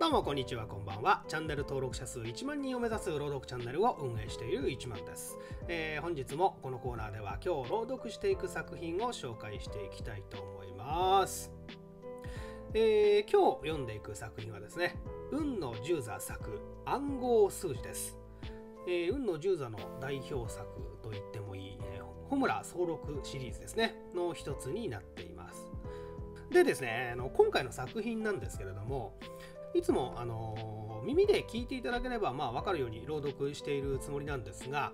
どうもこんにちは、こんばんは。チャンネル登録者数1万人を目指す朗読チャンネルを運営している一万です、えー、本日もこのコーナーでは今日朗読していく作品を紹介していきたいと思います。えー、今日読んでいく作品はですね、運の十座作暗号数字です。えー、運の十座の代表作と言ってもいい、え穂村総録シリーズですね、の一つになっています。でですね、今回の作品なんですけれども、いつも、あのー、耳で聞いていただければ、まあ、かるように朗読しているつもりなんですが、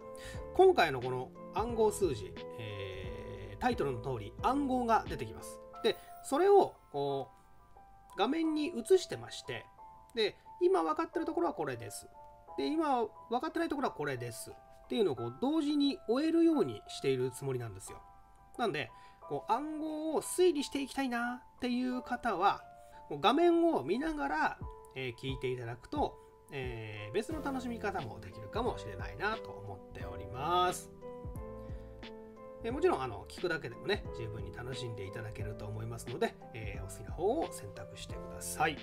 今回のこの暗号数字、えー、タイトルの通り、暗号が出てきます。で、それを、こう、画面に映してまして、で、今分かってるところはこれです。で、今分かってないところはこれです。っていうのをこう同時に終えるようにしているつもりなんですよ。なんで、こう暗号を推理していきたいなっていう方は、う画面を見ながら、えー、聞いていただくと、えー、別の楽しみ方もできるかもしれないなと思っております。えー、もちろんあの聞くだけでもね十分に楽しんでいただけると思いますので、えー、お好きな方を選択してください。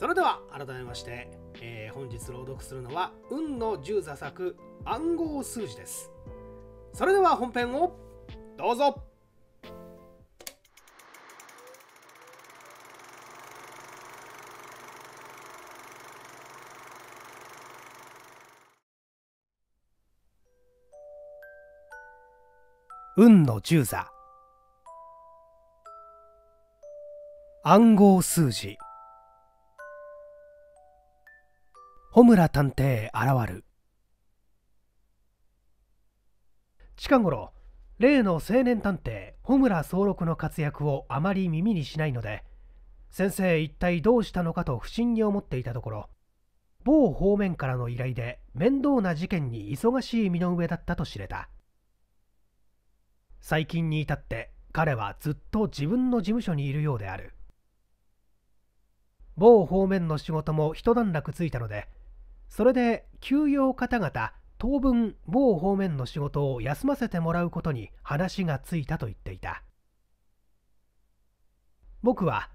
それでは改めまして、えー、本日朗読するのは運の10座作暗号数字です。それでは本編をどうぞ運の十座暗号数字穂村探偵現る近頃例の青年探偵穂村総六の活躍をあまり耳にしないので先生一体どうしたのかと不審に思っていたところ某方面からの依頼で面倒な事件に忙しい身の上だったと知れた最近に至って彼はずっと自分の事務所にいるようである某方面の仕事も一段落ついたのでそれで休養方々当分某方面の仕事を休ませてもらうことに話がついたと言っていた僕は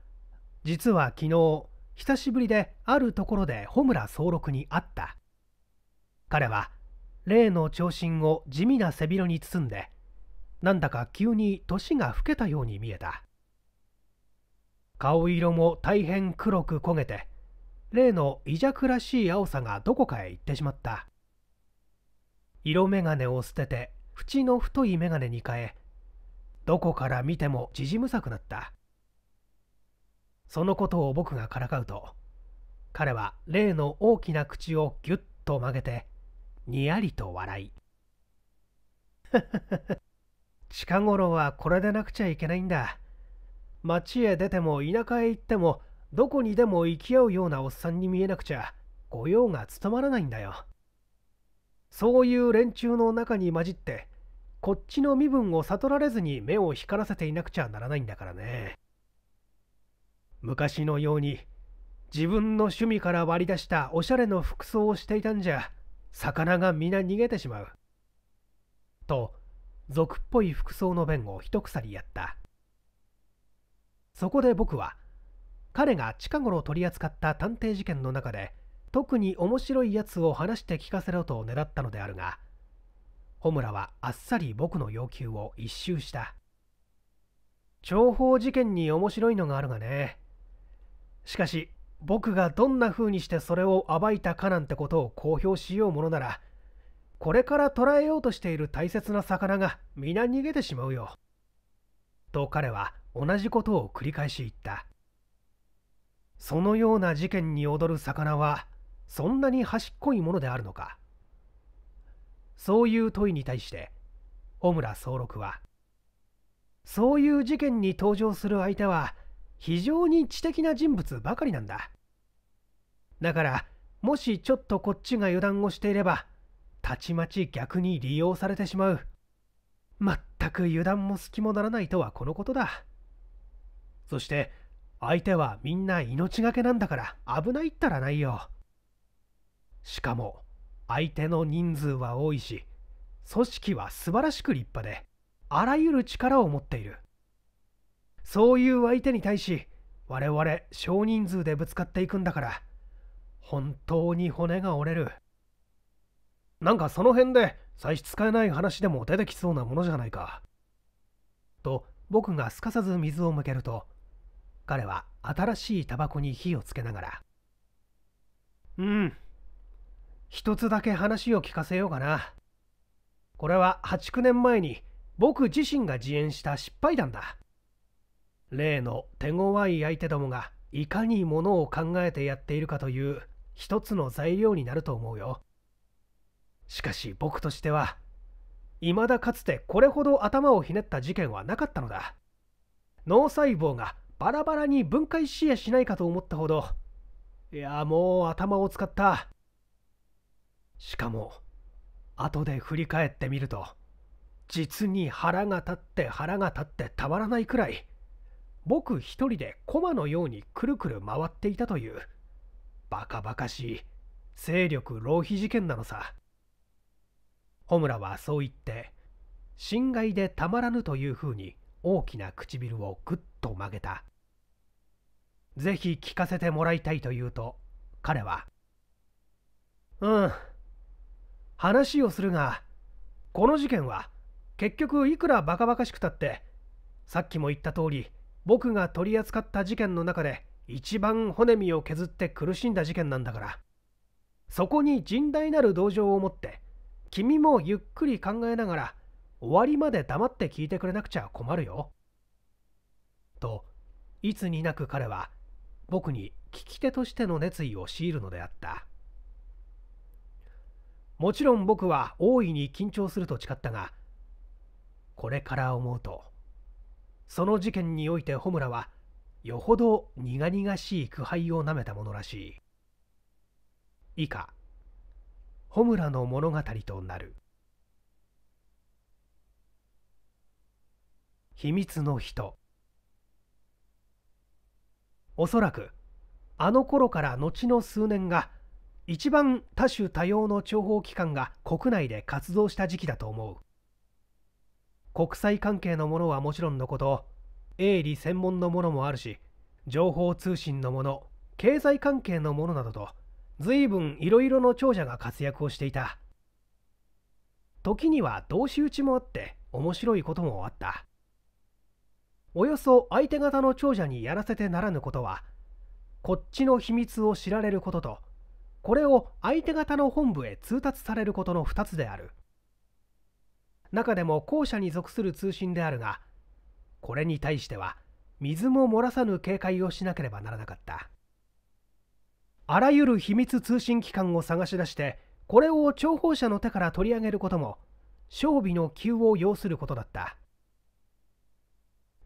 実は昨日久しぶりであるところで穂村総六に会った彼は例の長身を地味な背広に包んでなんだか急に年が更けたように見えた顔色も大変黒く焦げて例の微弱らしい青さがどこかへ行ってしまった色眼鏡を捨てて縁の太い眼鏡に変えどこから見ても縮むさくなったそのことを僕がからかうと彼は例の大きな口をぎゅっと曲げてにやりと笑い近頃はこれでなくちゃいけないんだ町へ出ても田舎へ行ってもどこにでも行き合うようなおっさんに見えなくちゃ御用が務まらないんだよそういう連中の中に混じってこっちの身分を悟られずに目を光らせていなくちゃならないんだからね昔のように自分の趣味から割り出したおしゃれの服装をしていたんじゃ魚が皆逃げてしまうと俗っぽい服装の弁を一鎖やったそこで僕は彼が近頃取り扱った探偵事件の中で特に面白いやつを話して聞かせろと狙ったのであるが穂村はあっさり僕の要求を一蹴した情報事件に面白いのがあるがねしかし僕がどんな風にしてそれを暴いたかなんてことを公表しようものならこれから捕らえようとしている大切な魚が皆逃げてしまうよ。と彼は同じことを繰り返し言った。そのような事件に踊る魚はそんなに端っこいものであるのかそういう問いに対して小村総六はそういう事件に登場する相手は非常に知的な人物ばかりなんだだからもしちょっとこっちが油断をしていればたちまち逆に利用されてしまう全く油断も隙もならないとはこのことだそして相手はみんな命がけなんだから危ないったらないよしかも相手の人数は多いし組織は素晴らしく立派であらゆる力を持っているそういう相手に対し我々少人数でぶつかっていくんだから本当に骨が折れる。なんかその辺で差し支えない話でも出てきそうなものじゃないか。と僕がすかさず水を向けると彼は新しいタバコに火をつけながら「うん一つだけ話を聞かせようかな。これは89年前に僕自身が自演した失敗談だ。例の手強い相手どもがいかにものを考えてやっているかという一つの材料になると思うよ。しかし僕としては未だかつてこれほど頭をひねった事件はなかったのだ脳細胞がバラバラに分解しやしないかと思ったほどいやもう頭を使ったしかも後で振り返ってみると実に腹が立って腹が立ってたまらないくらい僕一人で駒のようにくるくる回っていたというバカバカしい勢力浪費事件なのさ穂村はそう言って心外でたまらぬというふうに大きな唇をぐっと曲げたぜひ聞かせてもらいたいと言うと彼は「うん話をするがこの事件は結局いくらバカバカしくたってさっきも言った通り僕が取り扱った事件の中で一番骨身を削って苦しんだ事件なんだからそこに甚大なる同情を持って君もゆっくり考えながら終わりまで黙って聞いてくれなくちゃ困るよ。といつになく彼は僕に聞き手としての熱意を強いるのであったもちろん僕は大いに緊張すると誓ったがこれから思うとその事件において穂村はよほど苦々しい苦杯をなめたものらしい以下穂村の物語となる秘密の人おそらくあの頃から後の数年が一番多種多様の諜報機関が国内で活動した時期だと思う国際関係のものはもちろんのこと営利専門のものもあるし情報通信のもの経済関係のものなどと随分いろいろの長者が活躍をしていた時には同士討ちもあって面白いこともあったおよそ相手方の長者にやらせてならぬことはこっちの秘密を知られることとこれを相手方の本部へ通達されることの2つである中でも後者に属する通信であるがこれに対しては水も漏らさぬ警戒をしなければならなかったあらゆる秘密通信機関を探し出してこれを諜報者の手から取り上げることも勝備の急を要することだった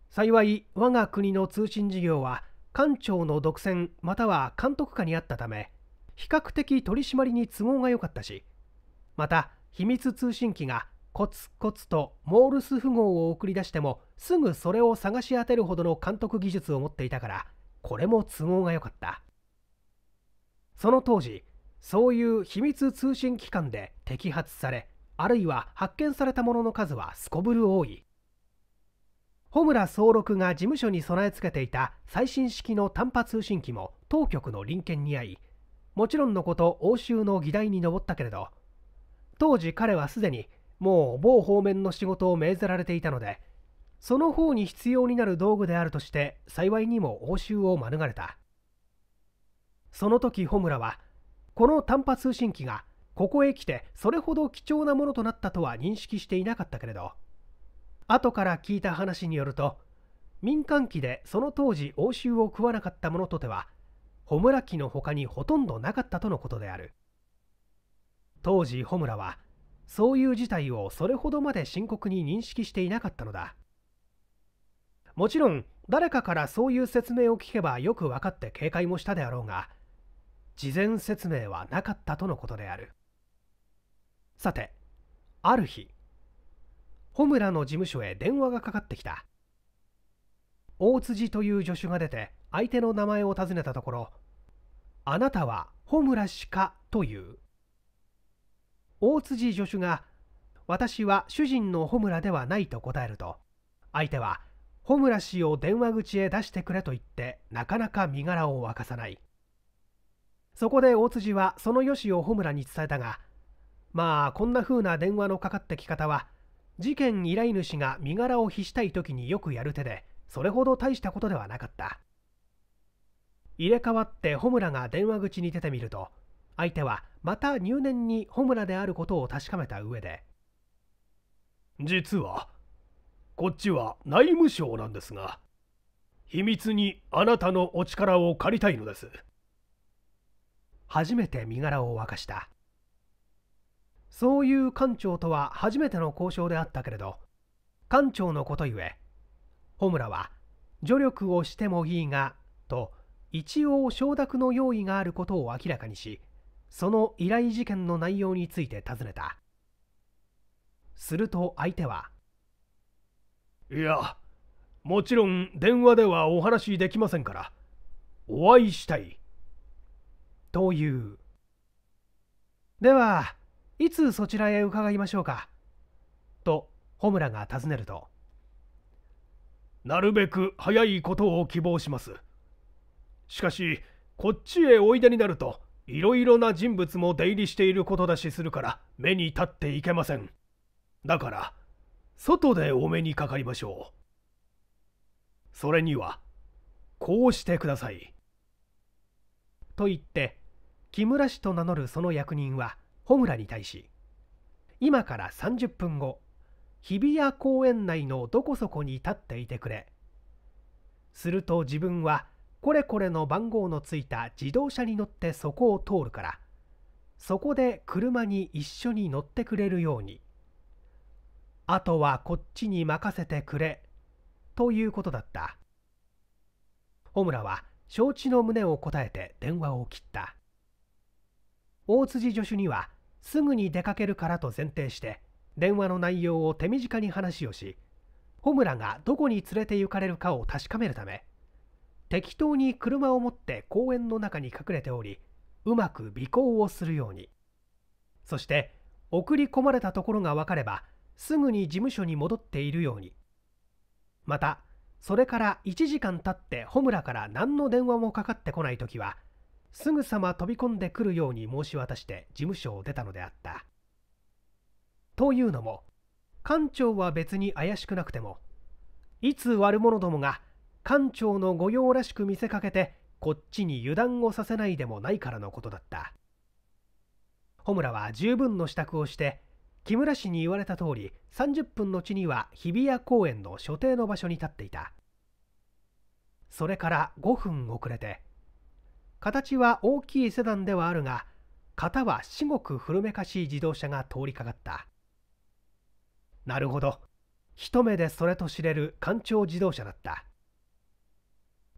幸い我が国の通信事業は官庁の独占または監督下にあったため比較的取り締まりに都合が良かったしまた秘密通信機がコツコツとモールス符号を送り出してもすぐそれを探し当てるほどの監督技術を持っていたからこれも都合が良かったその当時そういう秘密通信機関で摘発されあるいは発見されたものの数はすこぶる多い穂村総六が事務所に備え付けていた最新式の短波通信機も当局の臨県に遭いもちろんのこと欧州の議題に上ったけれど当時彼はすでにもう某方面の仕事を命ぜられていたのでその方に必要になる道具であるとして幸いにも応酬を免れたその時穂村はこの短波通信機がここへ来てそれほど貴重なものとなったとは認識していなかったけれど後から聞いた話によると民間機でその当時応酬を食わなかったものとては穂村機の他にほとんどなかったとのことである当時穂村はそういう事態をそれほどまで深刻に認識していなかったのだもちろん誰かからそういう説明を聞けばよく分かって警戒もしたであろうが事前説明はなかったとのことであるさてある日穂村の事務所へ電話がかかってきた大辻という助手が出て相手の名前を尋ねたところ「あなたは穂村氏か?」という大辻助手が「私は主人の穂村ではない」と答えると相手は「穂村氏を電話口へ出してくれ」と言ってなかなか身柄を沸かさない。そこで大辻はそのよしを穂村に伝えたがまあこんな風な電話のかかってき方は事件依頼主が身柄を比したい時によくやる手でそれほど大したことではなかった入れ替わって穂村が電話口に出てみると相手はまた入念に穂村であることを確かめた上で実はこっちは内務省なんですが秘密にあなたのお力を借りたいのです初めて身柄を明かしたそういう艦長とは初めての交渉であったけれど艦長のことゆえ穂村は助力をしてもいいがと一応承諾の用意があることを明らかにしその依頼事件の内容について尋ねたすると相手はいやもちろん電話ではお話しできませんからお会いしたいというではいつそちらへ伺いましょうかと穂村が尋ねるとなるべく早いことを希望しますしかしこっちへおいでになるといろいろな人物も出入りしていることだしするから目に立っていけませんだから外でお目にかかりましょうそれにはこうしてくださいと言って木村氏と名乗るその役人は穂村に対し今から30分後日比谷公園内のどこそこに立っていてくれすると自分はこれこれの番号のついた自動車に乗ってそこを通るからそこで車に一緒に乗ってくれるようにあとはこっちに任せてくれということだった穂村は承知の旨を答えて電話を切った大辻助手にはすぐに出かけるからと前提して電話の内容を手短に話をし穂村がどこに連れて行かれるかを確かめるため適当に車を持って公園の中に隠れておりうまく尾行をするようにそして送り込まれたところが分かればすぐに事務所に戻っているようにまたそれから1時間経って穂村から何の電話もかかってこない時はすぐさま飛び込んでくるように申し渡して事務所を出たのであった。というのも館長は別に怪しくなくてもいつ悪者どもが館長の御用らしく見せかけてこっちに油断をさせないでもないからのことだった穂村は十分の支度をして木村氏に言われた通り30分のうちには日比谷公園の所定の場所に立っていたそれから5分遅れて形は大きいセダンではあるが型は至極古めかしい自動車が通りかかったなるほど一目でそれと知れる艦長自動車だった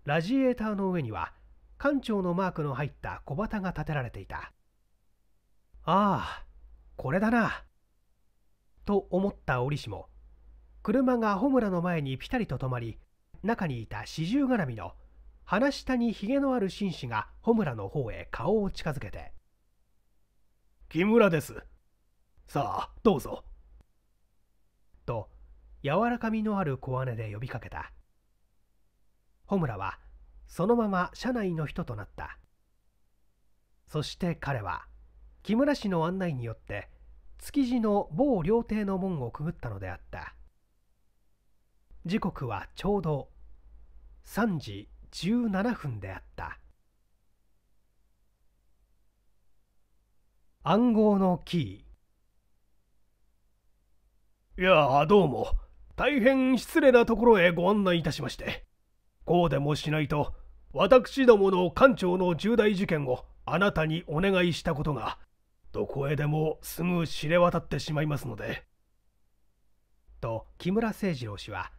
ラジエーターの上には艦長のマークの入った小旗が立てられていたああこれだなと思った折しも車が穂村の前にピタリと止まり中にいた四十絡みの鼻下にひげのある紳士が穂村の方へ顔を近づけて「木村ですさあどうぞ」と柔らかみのある小姉で呼びかけた穂村はそのまま車内の人となったそして彼は木村氏の案内によって築地の某料亭の門をくぐったのであった時刻はちょうど3時17分であった暗号のキーいやあどうも大変失礼なところへご案内いたしましてこうでもしないと私どもの艦長の重大事件をあなたにお願いしたことがどこへでもすぐ知れ渡ってしまいますので。と木村誠二郎氏は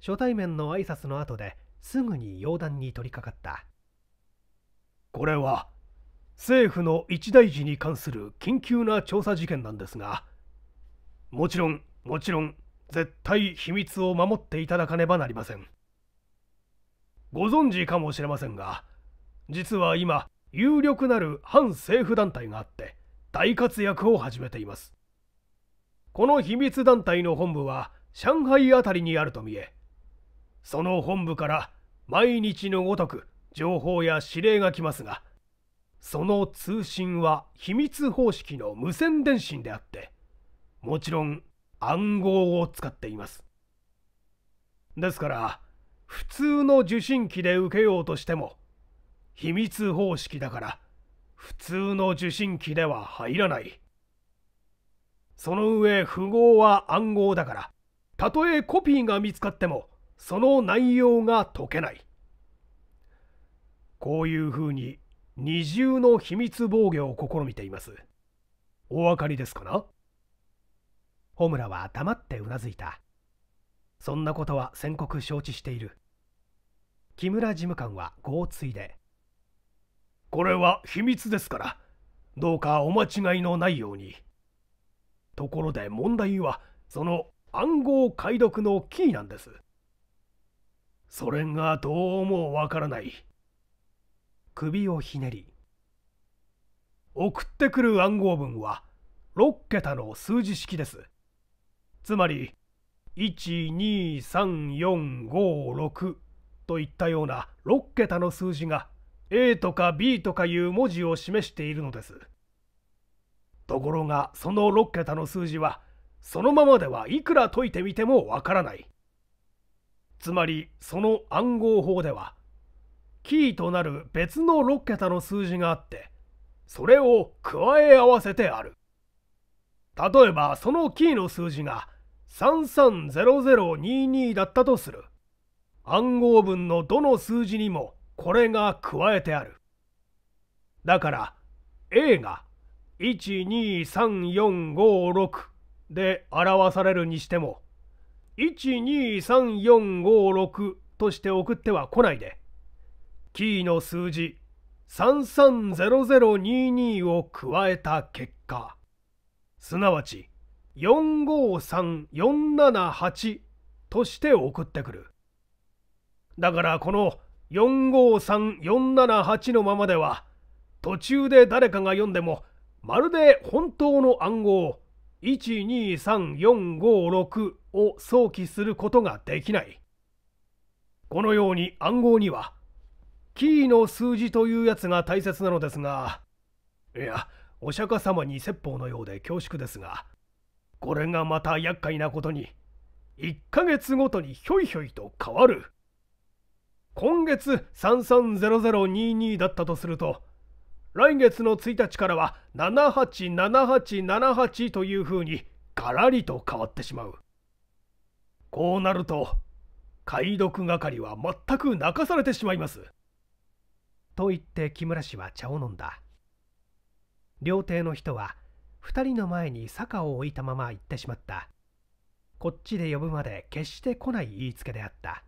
初対面の挨拶の後ですぐに容談に取り掛かったこれは政府の一大事に関する緊急な調査事件なんですがもちろんもちろん絶対秘密を守っていただかねばなりませんご存知かもしれませんが実は今有力なる反政府団体があって大活躍を始めていますこの秘密団体の本部は上海あたりにあると見えその本部から毎日のごとく情報や指令が来ますがその通信は秘密方式の無線電信であってもちろん暗号を使っていますですから普通の受信機で受けようとしても秘密方式だから普通の受信機では入らないその上符号は暗号だからたとえコピーが見つかってもその内容が解けないこういうふうに二重の秘密防御を試みていますお分かりですかな穂村は黙ってうなずいたそんなことは宣告承知している木村事務官は豪追いでこれは秘密ですからどうかお間違いのないようにところで問題はその暗号解読のキーなんですそれがどうもわからない首をひねり送ってくる暗号文は6桁の数字式ですつまり12345 6といったような6桁の数字が A とか B とかいう文字を示しているのですところがその6桁の数字はそのままではいくら解いてみてもわからないつまりその暗号法ではキーとなる別の6桁の数字があってそれを加え合わせてある例えばそのキーの数字が330022だったとする暗号文のどの数字にもこれが加えてあるだから A が12345 6で表されるにしても123456として送っては来ないでキーの数字330022を加えた結果すなわち453478として送ってくるだからこの453478のままでは途中で誰かが読んでもまるで本当の暗号12345 6を想起することができない。このように暗号には、キーの数字というやつが大切なのですが、いや、お釈迦様に説法のようで恐縮ですが、これがまた厄介なことに、1ヶ月ごとにひょいひょいと変わる。今月330022だったとすると、来月の1日からは787878というふうにガラリと変わってしまう。こうなると解読係は全く泣かされてしまいますと言って木村氏は茶を飲んだ料亭の人は2人の前に坂を置いたまま行ってしまったこっちで呼ぶまで決して来ない言いつけであった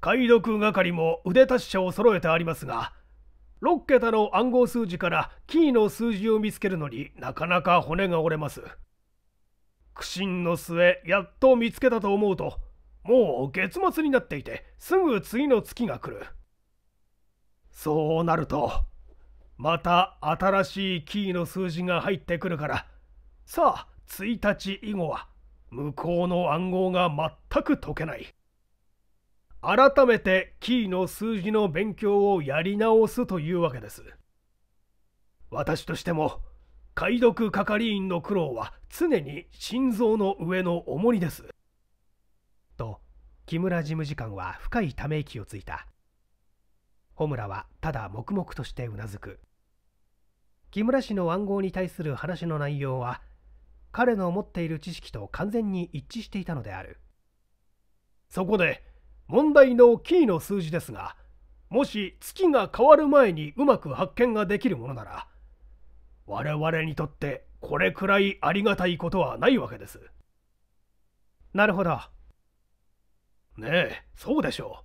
解読係も腕達者を揃えてありますが6桁の暗号数字からキーの数字を見つけるのになかなか骨が折れます苦心の末やっと見つけたと思うともう月末になっていてすぐ次の月が来るそうなるとまた新しいキーの数字が入ってくるからさあ1日以後は向こうの暗号が全く解けない改めてキーの数字の勉強をやり直すというわけです私としても解読係員の苦労は常に心臓の上の重りです。と木村事務次官は深いため息をついた穂村はただ黙々としてうなずく木村氏の暗号に対する話の内容は彼の持っている知識と完全に一致していたのであるそこで問題のキーの数字ですがもし月が変わる前にうまく発見ができるものなら我々にとってこれくらいありがたいことはないわけですなるほどねえそうでしょう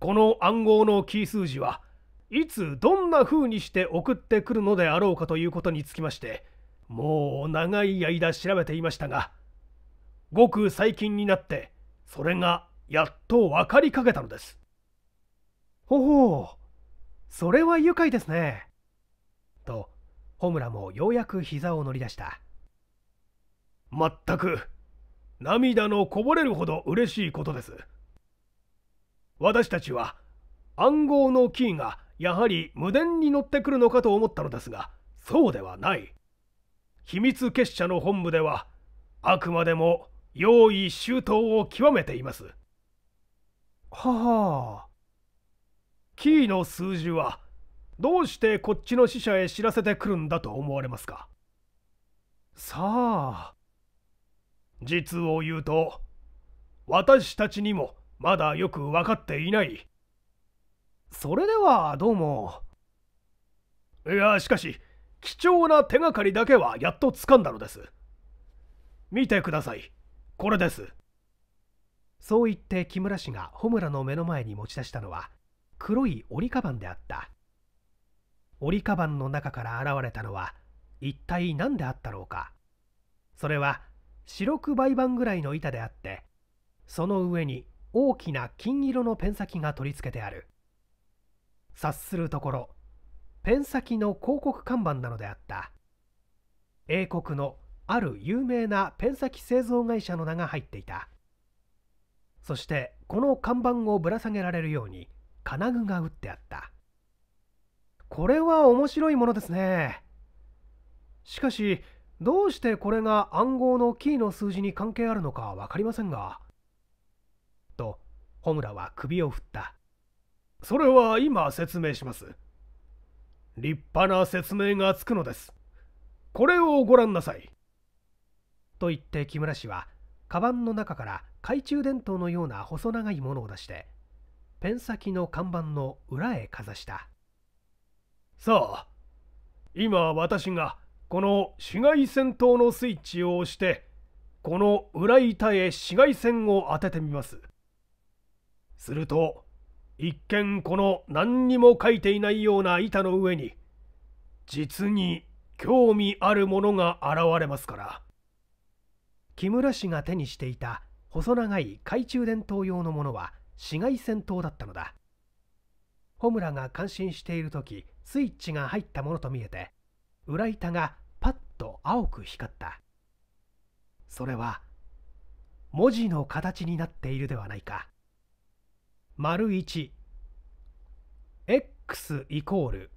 この暗号のキー数字はいつどんな風にして送ってくるのであろうかということにつきましてもう長い間調べていましたがごく最近になってそれがやっと分かりかけたのですほほうそれは愉快ですねと穂村もようやく膝を乗り出したまったく涙のこぼれるほど嬉しいことです私たちは暗号のキーがやはり無電に乗ってくるのかと思ったのですがそうではない秘密結社の本部ではあくまでも用意周到を極めていますはあキーの数字はどうしてこっちの使者へ知らせてくるんだと思われますかさあ実を言うと私たちにもまだよく分かっていないそれではどうもいやしかし貴重な手がかりだけはやっと掴んだのです見てくださいこれですそう言って木村氏が穂村の目の前に持ち出したのは黒い折りカバンであった折りカバンの中から現れたのは一体何であったろうかそれは四六倍板ぐらいの板であってその上に大きな金色のペン先が取り付けてある察するところペン先の広告看板なのであった英国のある有名なペン先製造会社の名が入っていたそしてこの看板をぶら下げられるように金具が打ってあったこれは面白いものですねしかしどうしてこれが暗号のキーの数字に関係あるのか分かりませんがと穂村は首を振ったそれは今説明します立派な説明がつくのですこれをご覧なさいと言って木村氏はカバンの中から懐中電灯のような細長いものを出してペン先の看板の裏へかざしたさあ今私がこの紫外線灯のスイッチを押してこの裏板へ紫外線を当ててみますすると一見この何にも書いていないような板の上に実に興味あるものが現れますから木村氏が手にしていた細長い懐中電灯用のものは紫外線灯だったのだ穂村が感心している時スイッチが入ったものと見えて裏板がパッと青く光ったそれは文字の形になっているではないか丸 1x イコール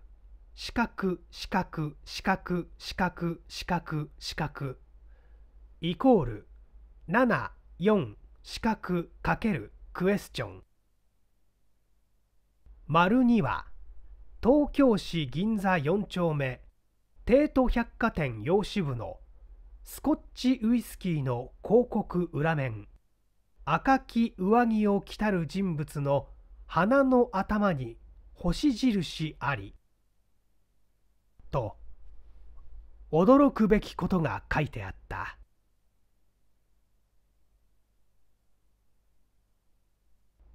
四角四角四角四角四角四角イコール74四角かけるクエスチョン丸2は「東京市銀座4丁目帝都百貨店洋紙部のスコッチウイスキーの広告裏面赤き上着を着たる人物の鼻の頭に星印ありと驚くべきことが書いてあった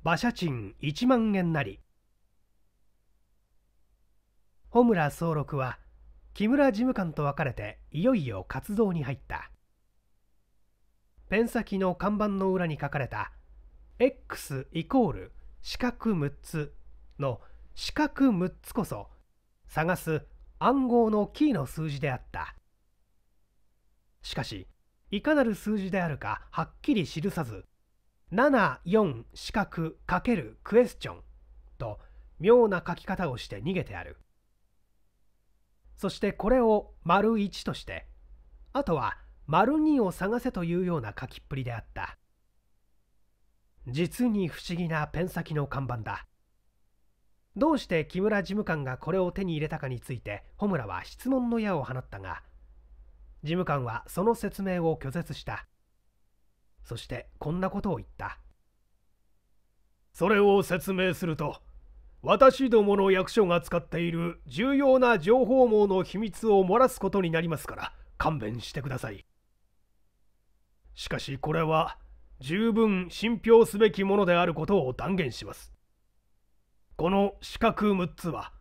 馬車賃1万円なり穂村総六は木村事務官と別れていよいよ活動に入ったペン先の看板の裏に書かれた X イコール四角6つの四角6つこそ探す暗号のキーの数字であったしかしいかなる数字であるかはっきり記さず74四角×クエスチョンと妙な書き方をして逃げてあるそしてこれを丸1としてあとは丸2を探せというような書きっぷりであった実に不思議なペン先の看板だどうして木村事務官がこれを手に入れたかについて穂村は質問の矢を放ったが事務官はその説明を拒絶したそしてこんなことを言ったそれを説明すると私どもの役所が使っている重要な情報網の秘密を漏らすことになりますから勘弁してくださいしかしこれは十分信憑すべきものであることを断言しますこの四角6つは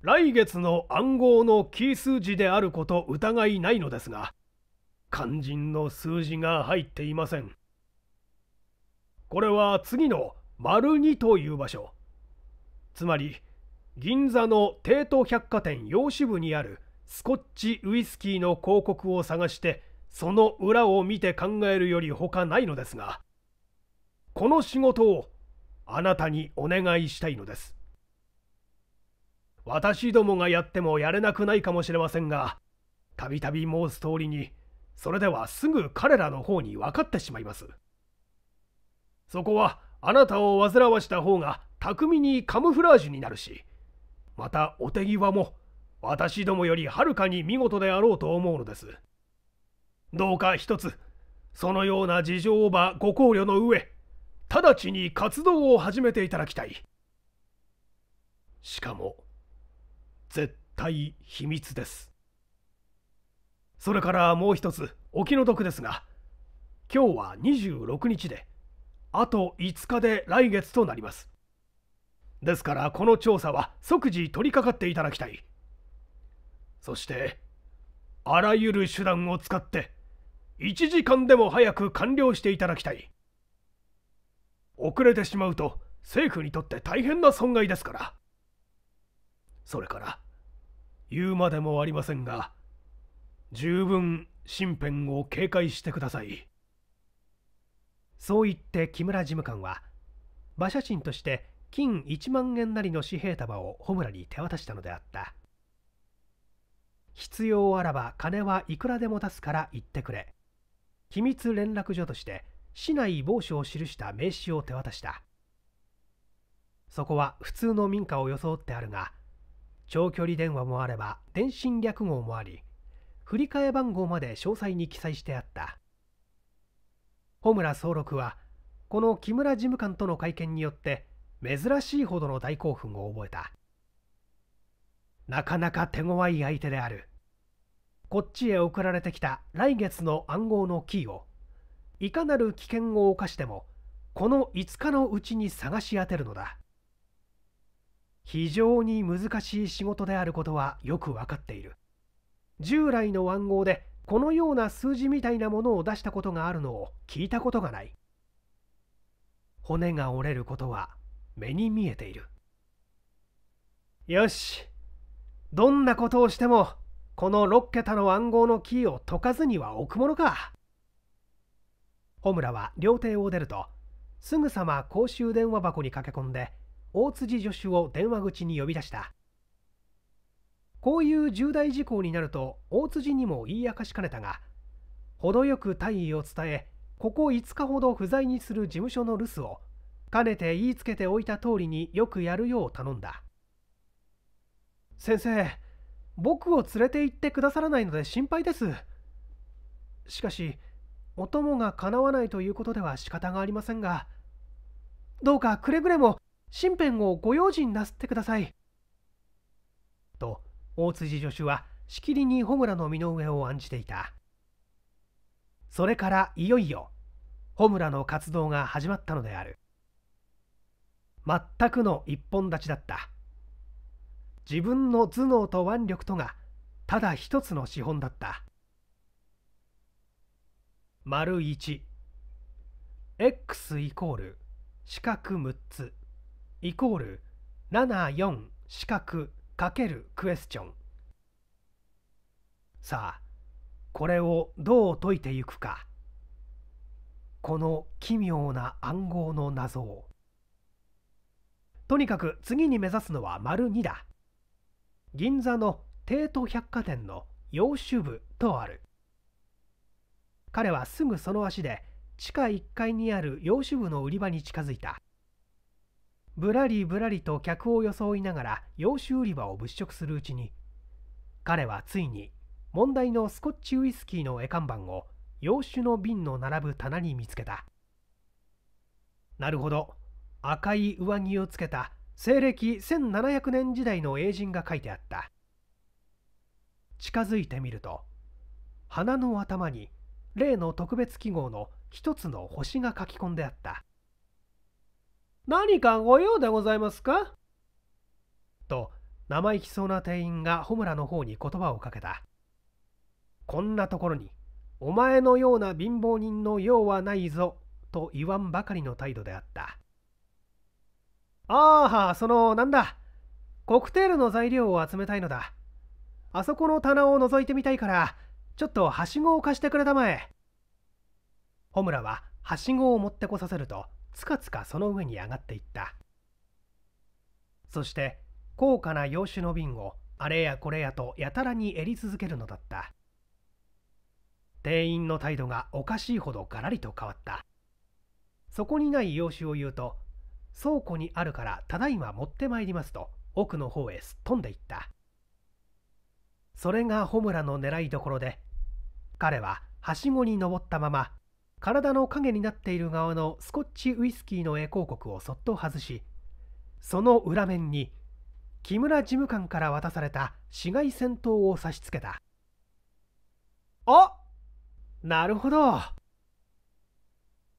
来月の暗号のキー数字であること疑いないのですが肝心の数字が入っていませんこれは次の丸2という場所つまり銀座の帝都百貨店洋紙部にあるスコッチウイスキーの広告を探してその裏を見て考えるより他ないのですがこの仕事をあなたにお願いしたいのです私どもがやってもやれなくないかもしれませんがたびたび申す通りにそれではすぐ彼らの方に分かってしまいますそこはあなたを煩わした方が巧みにカムフラージュになるしまたお手際も私どもよりはるかに見事であろうと思うのですどうか一つそのような事情をばご考慮の上直ちに活動を始めていただきたいしかも絶対秘密ですそれからもう一つお気の毒ですが今日は26日であと5日で来月となりますですからこの調査は即時取り掛かっていただきたいそしてあらゆる手段を使って1時間でも早く完了していただきたい遅れてしまうと政府にとって大変な損害ですからそれから言うまでもありませんが十分身辺を警戒してくださいそう言って木村事務官は馬写真として金1万円なりの紙幣束を穂村に手渡したのであった必要あらば金はいくらでも出すから言ってくれ秘密連絡所として市内某所を記した名刺を手渡したそこは普通の民家を装ってあるが長距離電話もあれば電信略号もあり振り替え番号まで詳細に記載してあった穂村総六はこの木村事務官との会見によって珍しいほどの大興奮を覚えたなかなか手強い相手であるこっちへ送られてきた来月の暗号のキーをいかなる危険を冒してもこの5日のうちに探し当てるのだ非常に難しい仕事であることはよく分かっている従来の暗号でこのような数字みたいなものを出したことがあるのを聞いたことがない骨が折れることは目に見えているよしどんなことをしてもこの6桁の暗号のキーを解かずには置くものか穂村は料亭を出るとすぐさま公衆電話箱に駆け込んで大辻助手を電話口に呼び出したこういう重大事項になると大辻にも言い明かしかねたが程よく大意を伝えここ5日ほど不在にする事務所の留守をかねて言いつけておいた通りによくやるよう頼んだ先生僕を連れて行ってくださらないので心配ですしかしお供がかなわないということでは仕方がありませんがどうかくれぐれも身辺をご用心なすってくださいと大辻助手はしきりに穂村の身の上を案じていたそれからいよいよ穂村の活動が始まったのである全くの一本立ちだった自分の頭脳と腕力とがただ一つの資本だった丸 1x イコール四角6つイコール74四角かけるクエスチョンさあこれをどう解いていくかこの奇妙な暗号の謎を。とにかく次に目指すのは丸2だ銀座の帝都百貨店の洋酒部とある彼はすぐその足で地下1階にある洋酒部の売り場に近づいたぶらりぶらりと客を装いながら洋酒売り場を物色するうちに彼はついに問題のスコッチウイスキーの絵看板を洋酒の瓶の並ぶ棚に見つけたなるほど赤い上着をつけた西暦1700年時代の英人が書いてあった近づいてみると花の頭に例の特別記号の一つの星が書き込んであった何かご用でございますかと生意気そうな店員が穂村の方に言葉をかけたこんなところにお前のような貧乏人の用はないぞと言わんばかりの態度であったああ、その、なんだ。コクテールの材料を集めたいのだ。あそこの棚を覗いてみたいから、ちょっとはしごを貸してくれたまえ。ホムラははしごを持ってこさせると、つかつかその上に上がっていった。そして、高価な洋酒の瓶をあれやこれやとやたらに襟続けるのだった店員の態度がおかしいほどガラリと変わったそこにない洋酒を言うと倉庫にあるからただいま持ってまいりますと奥の方へすっ飛んでいったそれが穂村の狙いどころで彼ははしごに登ったまま体の影になっている側のスコッチウイスキーの絵広告をそっと外しその裏面に木村事務官から渡された紫外線灯を差し付けたあなるほど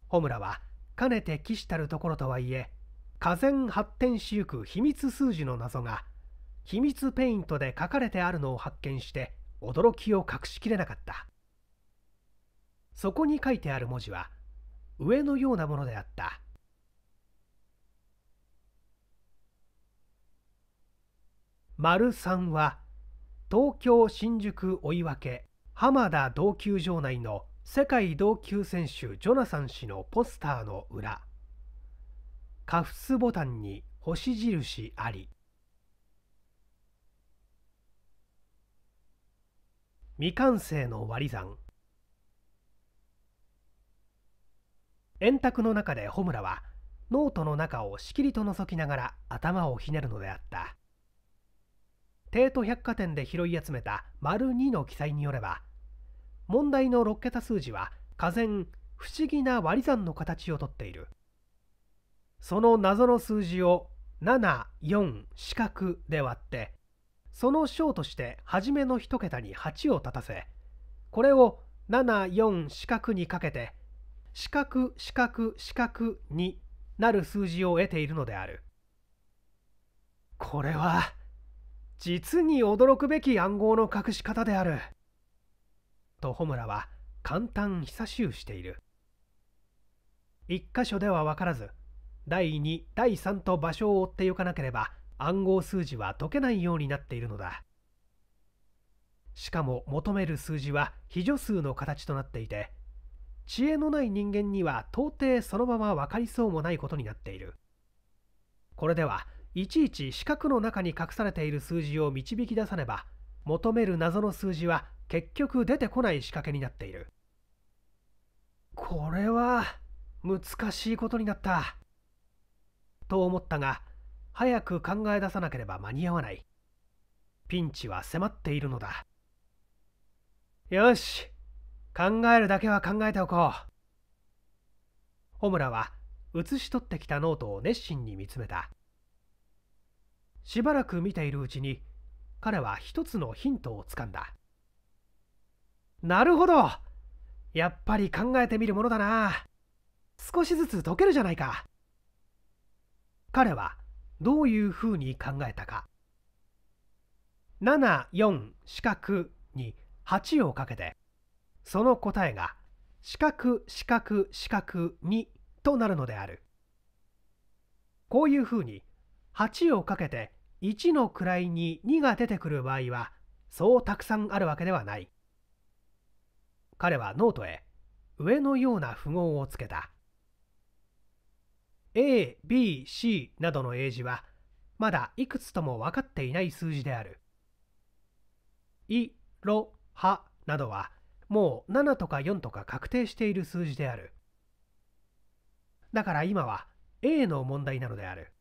穂村はかねて騎士たるところとはいえ火前発展しゆく秘密数字の謎が秘密ペイントで書かれてあるのを発見して驚きを隠しきれなかったそこに書いてある文字は上のようなものであった「丸3は東京新宿追分浜田同級場内の世界同級選手ジョナサン氏のポスターの裏。カフスボタンに星印あり未完成の割り算円卓の中で穂村はノートの中をしきりと覗きながら頭をひねるのであった帝都百貨店で拾い集めた丸2の記載によれば問題の6桁数字は下前不思議な割り算の形をとっている。その謎の数字を74四角で割ってその小として初めの1桁に8を立たせこれを74四角にかけて四角四角四角になる数字を得ているのであるこれは実に驚くべき暗号の隠し方であると穂村は簡単久しゅうしている一箇所では分からず第2第3と場所を追ってゆかなければ暗号数字は解けないようになっているのだしかも求める数字は非助数の形となっていて知恵のない人間には到底そのまま分かりそうもないことになっているこれではいちいち四角の中に隠されている数字を導き出さねば求める謎の数字は結局出てこない仕掛けになっているこれは難しいことになったと思ったが早く考え出さなければ間に合わないピンチは迫っているのだよし考えるだけは考えておこう穂村は写し取ってきたノートを熱心に見つめたしばらく見ているうちに彼は一つのヒントをつかんだなるほどやっぱり考えてみるものだな少しずつ解けるじゃないか彼はどういうふうに考えたか74四角に8をかけてその答えが四角四角四角2となるのであるこういうふうに8をかけて1の位に2が出てくる場合はそうたくさんあるわけではない彼はノートへ上のような符号をつけた A、B、C などの英字はまだいくつとも分かっていない数字である。い、ろ、はなどはもう7とか4とか確定している数字である。だから今は A の問題なのである。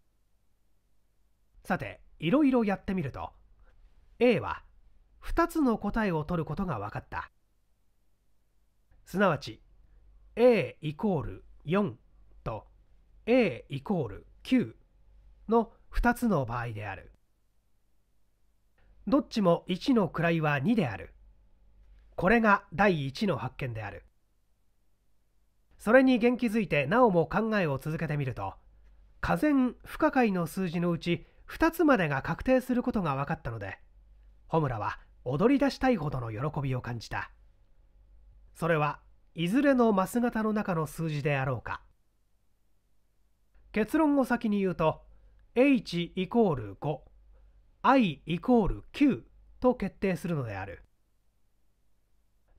さて、いろいろやってみると A は2つの答えを取ることが分かった。すなわち A イコール4と A イコール9の2つの場合である。どっちも1の位は2である。これが第1の発見である。それに元気づいてなおも考えを続けてみると、下然不可解の数字のうち2つまでが確定することが分かったので、穂村は踊り出したいほどの喜びを感じた。それはいずれのマス型の中の数字であろうか。結論を先に言うと H イコール 5I イコール9と決定するのである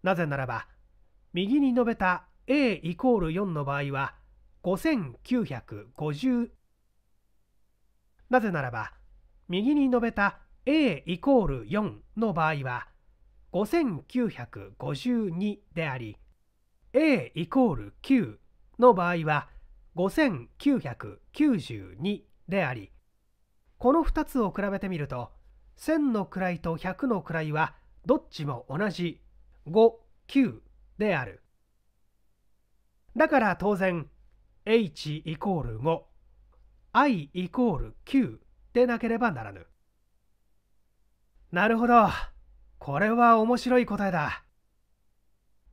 なぜならば右に述べた A イコール4の場合は5950なぜならば右に述べた A イコール4の場合は5952であり A イコール9の場合は5 9 5 5992でありこの2つを比べてみると1000の位と100の位はどっちも同じ59であるだから当然 h イコール5 i イコール9でなければならぬなるほどこれは面白い答えだ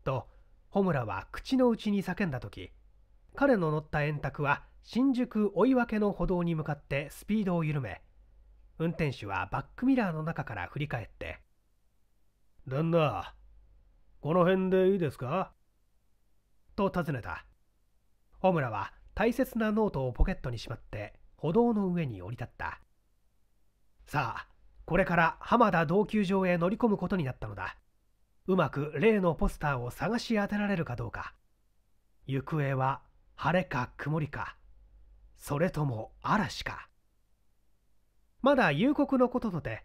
とホムラは口の内に叫んだ時彼の乗った円卓は新宿追分の歩道に向かってスピードを緩め運転手はバックミラーの中から振り返って「旦那この辺でいいですか?」と尋ねた穂村は大切なノートをポケットにしまって歩道の上に降り立ったさあこれから浜田同球場へ乗り込むことになったのだうまく例のポスターを探し当てられるかどうか行方は晴れか曇りかそれとも嵐かまだ夕刻のこととて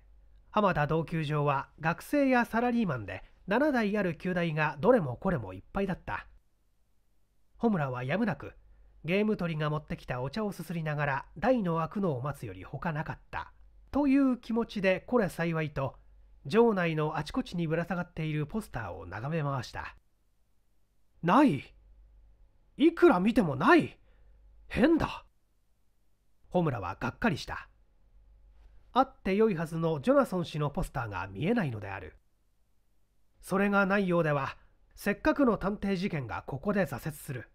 浜田同級場は学生やサラリーマンで7台ある球台がどれもこれもいっぱいだった穂村はやむなくゲーム鳥が持ってきたお茶をすすりながら台の開くのを待つより他なかったという気持ちでこれ幸いと場内のあちこちにぶら下がっているポスターを眺め回したないいくら見てもない変だホムはがっかりしたあってよいはずのジョナソン氏のポスターが見えないのであるそれがないようではせっかくの探偵事件がここで挫折する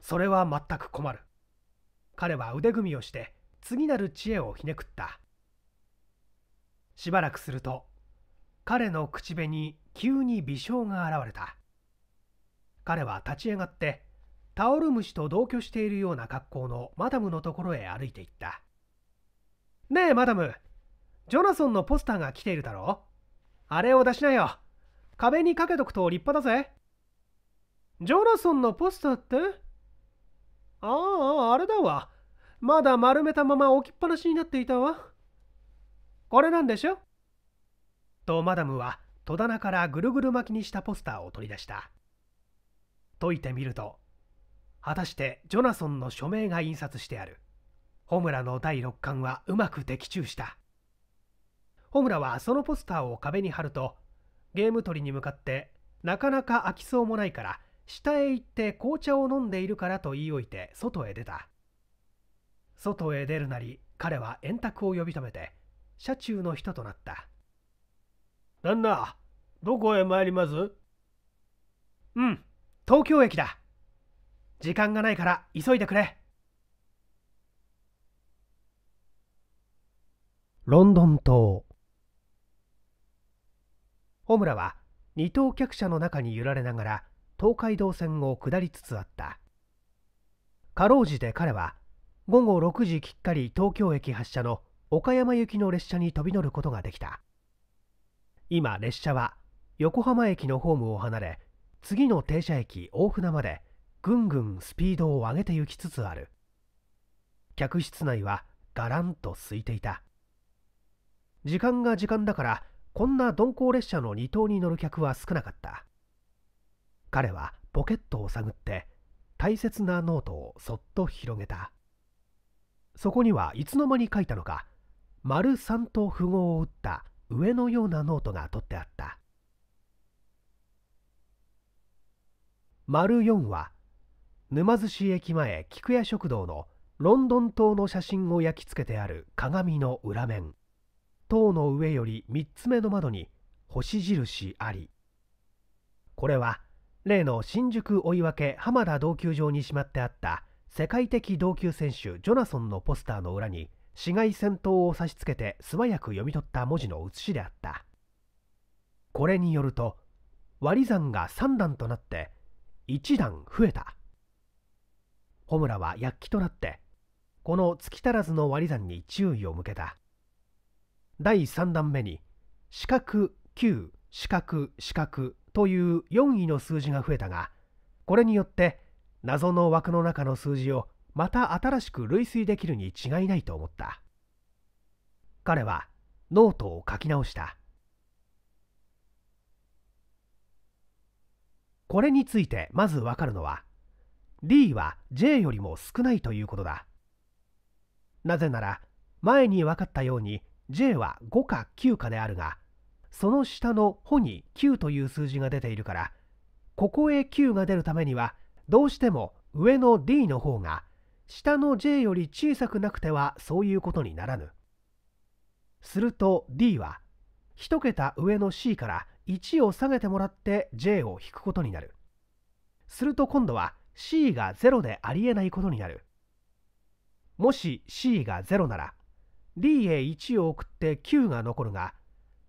それは全く困る彼は腕組みをして次なる知恵をひねくったしばらくすると彼の口紅に急に微笑が現れた彼は立ち上がってタオル虫と同居しているような格好のマダムのところへ歩いていったねえマダムジョナソンのポスターが来ているだろうあれを出しなよ壁にかけとくと立派だぜジョナソンのポスターってあああれだわまだ丸めたまま置きっぱなしになっていたわこれなんでしょとマダムは戸棚からぐるぐる巻きにしたポスターを取り出した解いてみると果たしてジョナソンの署名が印刷してあるホムラの第6巻はうまく的中したホムラはそのポスターを壁に貼るとゲーム取りに向かってなかなか飽きそうもないから下へ行って紅茶を飲んでいるからと言い置いて外へ出た外へ出るなり彼は円卓を呼び止めて車中の人となった旦那どこへ参りますうん東京駅だ時間がないから急いでくれロンドン島ホムラは二等客車の中に揺られながら東海道線を下りつつあったかろうじて彼は午後6時きっかり東京駅発車の岡山行きの列車に飛び乗ることができた今列車は横浜駅のホームを離れ次の停車駅大船までぐんぐんスピードを上げて行きつつある客室内はがらんと空いていた時間が時間だからこんな鈍行列車の2等に乗る客は少なかった彼はポケットを探って大切なノートをそっと広げたそこにはいつの間に書いたのか丸三と符号を打った上のようなノートが取ってあった丸四は沼津市駅前菊屋食堂のロンドン塔の写真を焼き付けてある鏡の裏面塔の上より3つ目の窓に星印ありこれは例の新宿追分浜田同級場にしまってあった世界的同級選手ジョナソンのポスターの裏に紫外線灯を差し付けて素早く読み取った文字の写しであったこれによると割り算が3段となって1段増えた穂村は躍起となってこの月足らずの割り算に注意を向けた第3段目に四角九四角四角という4位の数字が増えたがこれによって謎の枠の中の数字をまた新しく類推できるに違いないと思った彼はノートを書き直したこれについてまずわかるのは D は J よりも少ないということだなぜなら前に分かったように J は5か9かであるがその下の「ほ」に9という数字が出ているからここへ9が出るためにはどうしても上の D の方が下の J より小さくなくてはそういうことにならぬすると D は1桁上の C から1を下げてもらって J を引くことになるすると今度は c が0でありえないことになる。もし c が0なら d へ1を送って q が残るが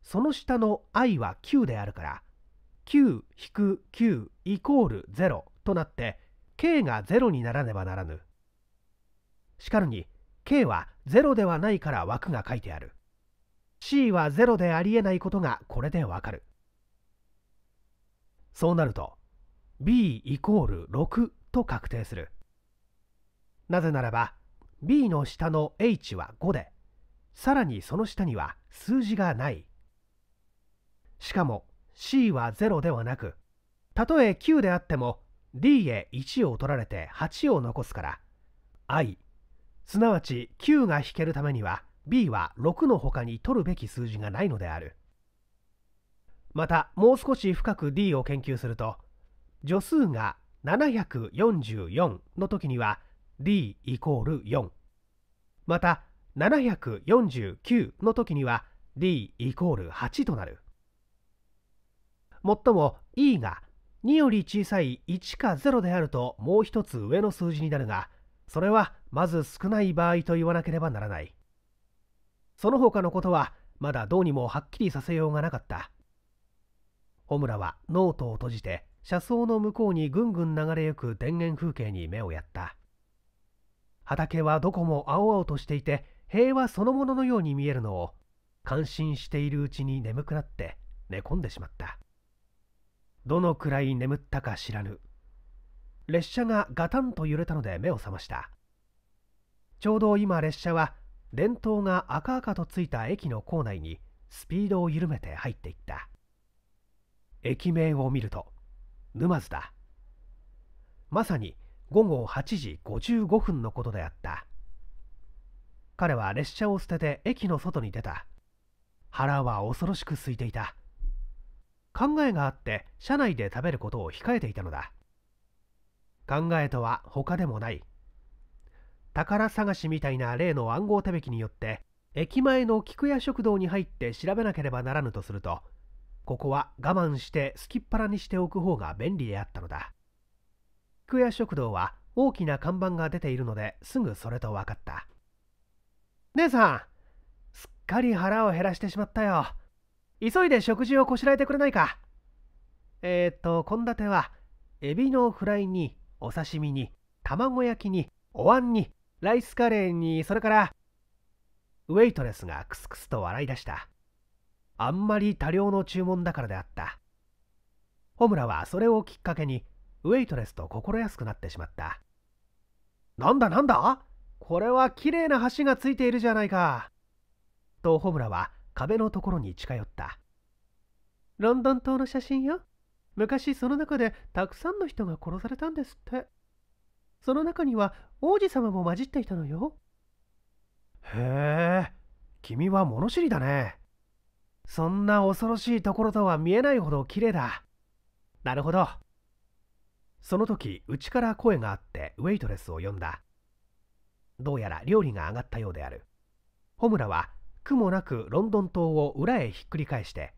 その下の i は9であるから q-q イコール0となって k が0にならねばならぬ。しかるに k は0ではないから枠が書いてある。c は0でありえないことがこれでわかる。そうなると b イコール6と確定するなぜならば B の下の H は5でさらにその下には数字がないしかも C は0ではなくたとえ9であっても D へ1を取られて8を残すから i すなわち9が引けるためには b は6の他に取るべき数字がないのであるまたもう少し深く d を研究すると助数が744の時には D イコール4また749の時には D イコール8となるもっとも E が2より小さい1か0であるともう一つ上の数字になるがそれはまず少ない場合と言わなければならないその他のことはまだどうにもはっきりさせようがなかったムラはノートを閉じて車窓の向こうにぐんぐん流れゆく田園風景に目をやった畑はどこも青々としていて平和そのもののように見えるのを感心しているうちに眠くなって寝込んでしまったどのくらい眠ったか知らぬ列車がガタンと揺れたので目を覚ましたちょうど今列車は電灯が赤々とついた駅の構内にスピードを緩めて入っていった駅名を見ると沼津だまさに午後8時55分のことであった彼は列車を捨てて駅の外に出た腹は恐ろしく空いていた考えがあって車内で食べることを控えていたのだ考えとは他でもない宝探しみたいな例の暗号手引きによって駅前の菊屋食堂に入って調べなければならぬとするとここは我慢してすきっぱらにしておく方が便利であったのだ菊屋食堂は大きな看板が出ているのですぐそれと分かった姉さんすっかり腹を減らしてしまったよ急いで食事をこしらえてくれないかえー、っと献立はエビのフライにお刺身に卵焼きにお椀にライスカレーにそれからウェイトレスがクスクスと笑い出したあんまり多量の注文だからであった穂村はそれをきっかけにウェイトレスと心安くなってしまったなんだなんだこれは綺麗な橋がついているじゃないかと穂村は壁のところに近寄ったロンドン島の写真よ昔その中でたくさんの人が殺されたんですってその中には王子様も混じっていたのよへえ君は物知りだねそんな恐ろしいところとは見えないほど綺麗だなるほどその時うちから声があってウェイトレスを呼んだどうやら料理が上がったようであるホムラは苦もなくロンドン島を裏へひっくり返して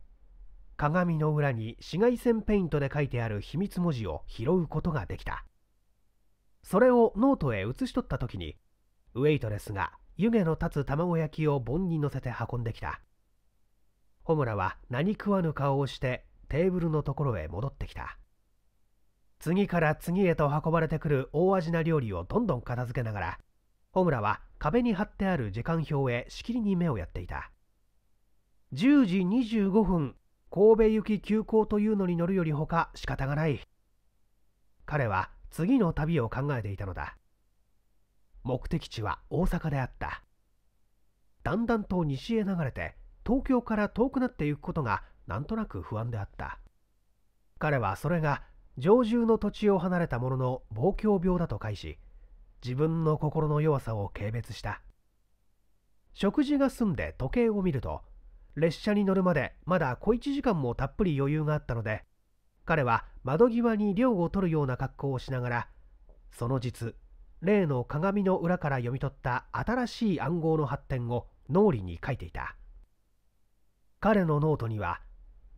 鏡の裏に紫外線ペイントで書いてある秘密文字を拾うことができたそれをノートへ写し取った時にウェイトレスが湯気の立つ卵焼きを盆に乗せて運んできた穂村は何食わぬ顔をしてテーブルのところへ戻ってきた次から次へと運ばれてくる大味な料理をどんどん片付けながら穂村は壁に貼ってある時間表へしきりに目をやっていた10時25分神戸行き急行というのに乗るよりほか仕方がない彼は次の旅を考えていたのだ目的地は大阪であっただんだんと西へ流れて東京から遠くなっていくことがなんとなく不安であった彼はそれが常住の土地を離れたものの望郷病だと解し自分の心の弱さを軽蔑した食事が済んで時計を見ると列車に乗るまでまだ小1時間もたっぷり余裕があったので彼は窓際に涼を取るような格好をしながらその実例の鏡の裏から読み取った新しい暗号の発展を脳裏に書いていた彼のノートには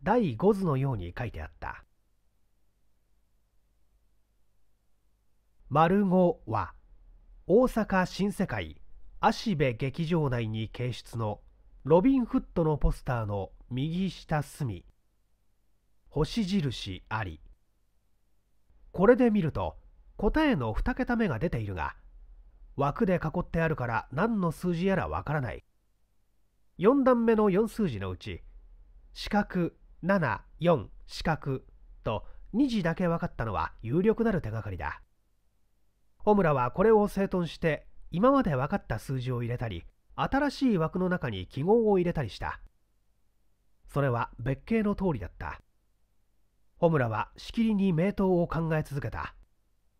第5図のように書いてあった「丸5」は大阪新世界芦部劇場内に掲出のロビン・フットのポスターの右下隅星印ありこれで見ると答えの2桁目が出ているが枠で囲ってあるから何の数字やらわからない4段目の4数字のうち四角74四角と2字だけ分かったのは有力なる手がかりだ穂村はこれを整頓して今まで分かった数字を入れたり新しい枠の中に記号を入れたりしたそれは別形の通りだった穂村はしきりに名刀を考え続けた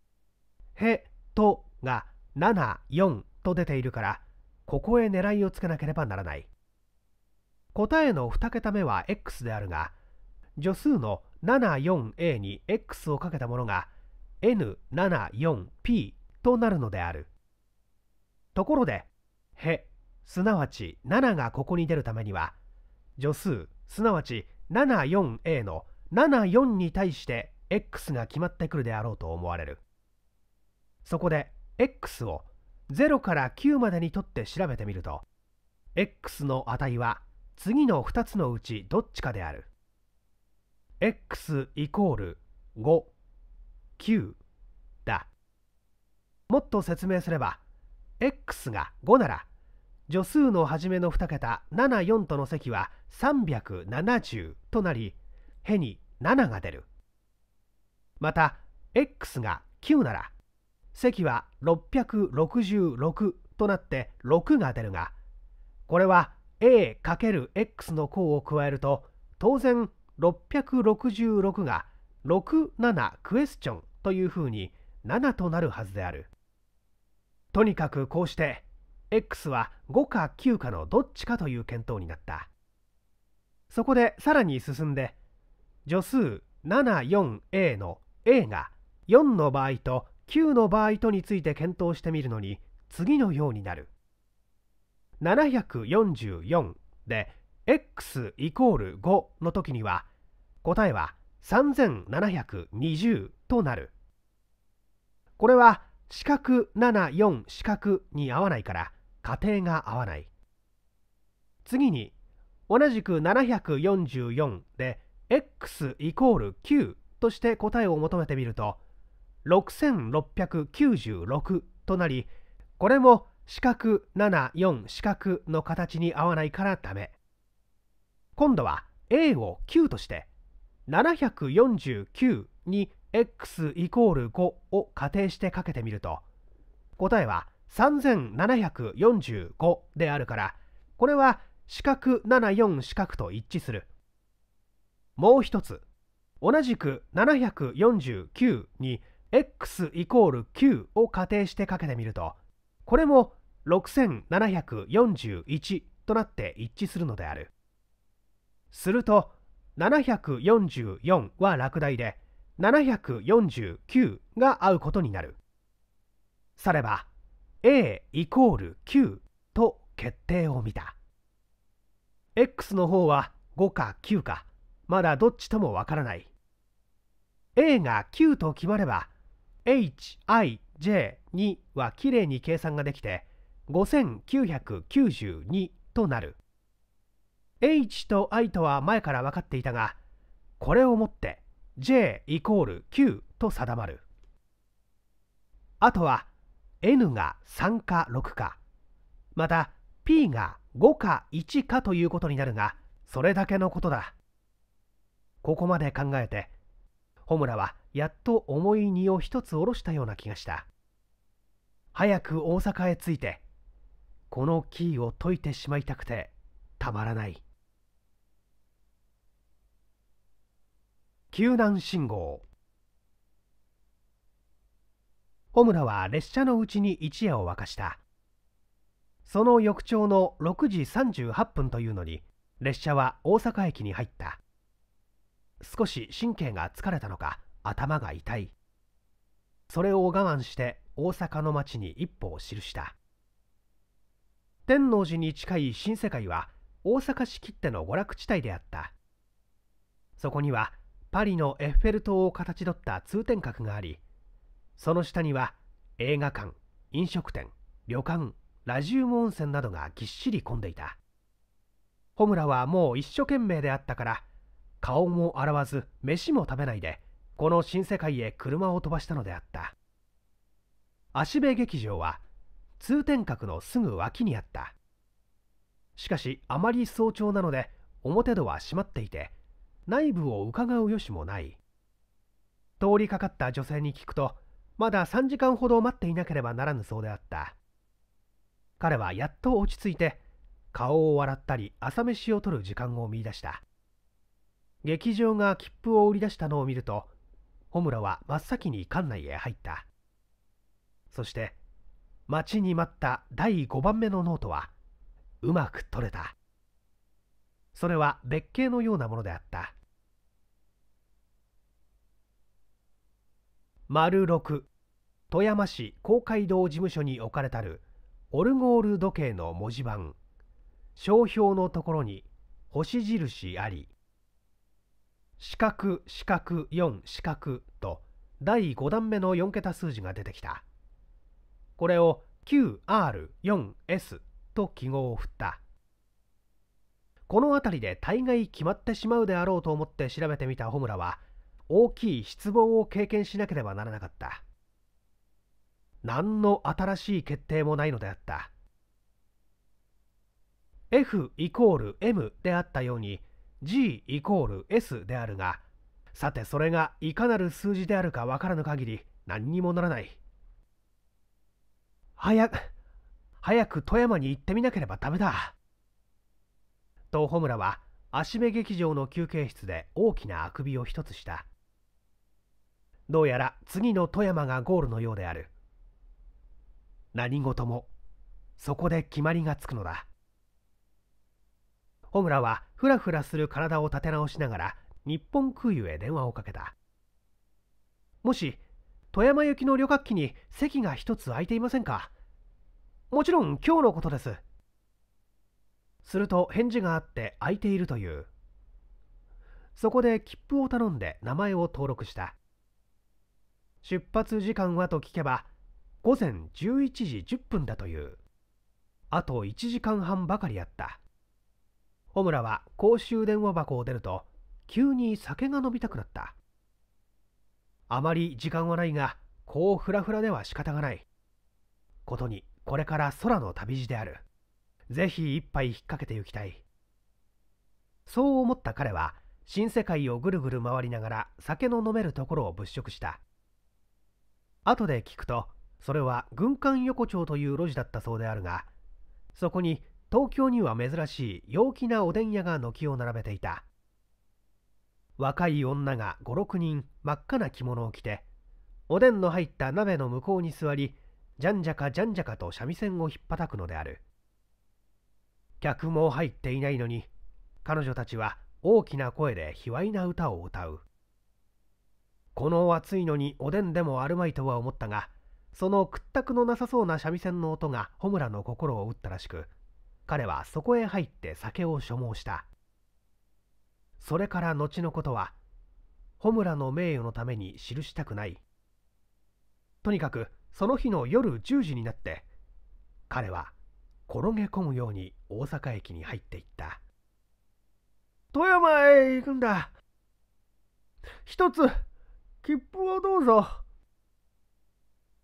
「へ」とが「74」と出ているからここへ狙いをつけなければならない答えの2桁目は x であるが、助数の 74a に x をかけたものが n74p となるのである。ところで、へ、すなわち7がここに出るためには、助数、すなわち 74a の74に対して x が決まってくるであろうと思われる。そこで x を0から9までにとって調べてみると、x の値は次の2つのうちどっちかである x イコール5 9だもっと説明すれば x が5なら助数の初めの2桁74との積は370となりへに7が出るまた x が9なら積は666となって6が出るがこれは a×x の項を加えると当然666が67クエスチョンというふうに7となるはずであるとにかくこうして x は5か9かのどっちかという検討になったそこでさらに進んで助数 74a の a が4の場合と9の場合とについて検討してみるのに次のようになる744で x イコール5の時には答えは3720となるこれは四角74四角に合わないから仮定が合わない次に同じく744で x イコール9として答えを求めてみると6696となりこれも四角74四角の形に合わないからダメ今度は A を9として749に x イコール5を仮定してかけてみると答えは3745であるからこれは四角74四角と一致するもう一つ同じく749に x イコール9を仮定してかけてみるとこれも6741となって一致するのであるすると744は落第で749が合うことになるされば A イコール9と決定を見た X の方は5か9かまだどっちともわからない A が9と決まれば HI J2 はきれいに計算ができて5992となる H と I とは前から分かっていたがこれをもって J イコール9と定まるあとは N が3か6かまた P が5か1かということになるがそれだけのことだここまで考えてムラはやっと重い荷を一つ下ろしたような気がした早く大阪へ着いてこのキーを解いてしまいたくてたまらない救難信号穂村は列車のうちに一夜を沸かしたその翌朝の6時38分というのに列車は大阪駅に入った少し神経が疲れたのか頭が痛いそれを我慢して大阪の町に一歩を記した天王寺に近い新世界は大阪市きっての娯楽地帯であったそこにはパリのエッフェル塔を形取った通天閣がありその下には映画館飲食店旅館ラジウム温泉などがぎっしり混んでいた穂村はもう一生懸命であったから顔も洗わず飯も食べないでこの新世界へ車を飛ばしたのであった足部劇場は通天閣のすぐ脇にあったしかしあまり早朝なので表戸は閉まっていて内部をうかがう余地もない通りかかった女性に聞くとまだ3時間ほど待っていなければならぬそうであった彼はやっと落ち着いて顔を笑ったり朝飯を取る時間を見いだした劇場が切符を売り出したのを見ると穂村は真っ先に館内へ入ったそして待ちに待った第5番目のノートはうまく取れたそれは別形のようなものであった丸6富山市公会堂事務所に置かれたるオルゴール時計の文字盤商標のところに星印あり四角四角四四角と第5段目の4桁数字が出てきたこれを QR4S と記号を振ったこの辺りで大概決まってしまうであろうと思って調べてみた穂村は大きい失望を経験しなければならなかった何の新しい決定もないのであった F M であったように g イコール s であるがさてそれがいかなる数字であるかわからぬ限り何にもならない早く早く富山に行ってみなければダメだと穂村は足目劇場の休憩室で大きなあくびを一つしたどうやら次の富山がゴールのようである何事もそこで決まりがつくのだ穂村はふらふらする体を立て直しながら日本空輸へ電話をかけたもし富山行きの旅客機に席が1つ空いていませんかもちろん今日のことですすると返事があって空いているというそこで切符を頼んで名前を登録した出発時間はと聞けば午前11時10分だというあと1時間半ばかりあった小村は公衆電話箱を出ると急に酒が飲みたくなったあまり時間はないがこうフラフラでは仕方がないことにこれから空の旅路であるぜひ一杯引っ掛けてゆきたいそう思った彼は新世界をぐるぐる回りながら酒の飲めるところを物色した後で聞くとそれは軍艦横丁という路地だったそうであるがそこに東京には珍しい陽気なおでん屋が軒を並べていた若い女が56人真っ赤な着物を着ておでんの入った鍋の向こうに座りじゃんじゃかじゃんじゃかと三味線をひっぱたくのである客も入っていないのに彼女たちは大きな声で卑猥な歌を歌うこの暑いのにおでんでもあるまいとは思ったがその屈託のなさそうな三味線の音が穂村の心を打ったらしく彼はそこへ入って酒を所望したそれから後のことは穂村の名誉のために記したくないとにかくその日の夜10時になって彼は転げ込むように大阪駅に入っていった富山へ行くんだ一つ切符をどうぞ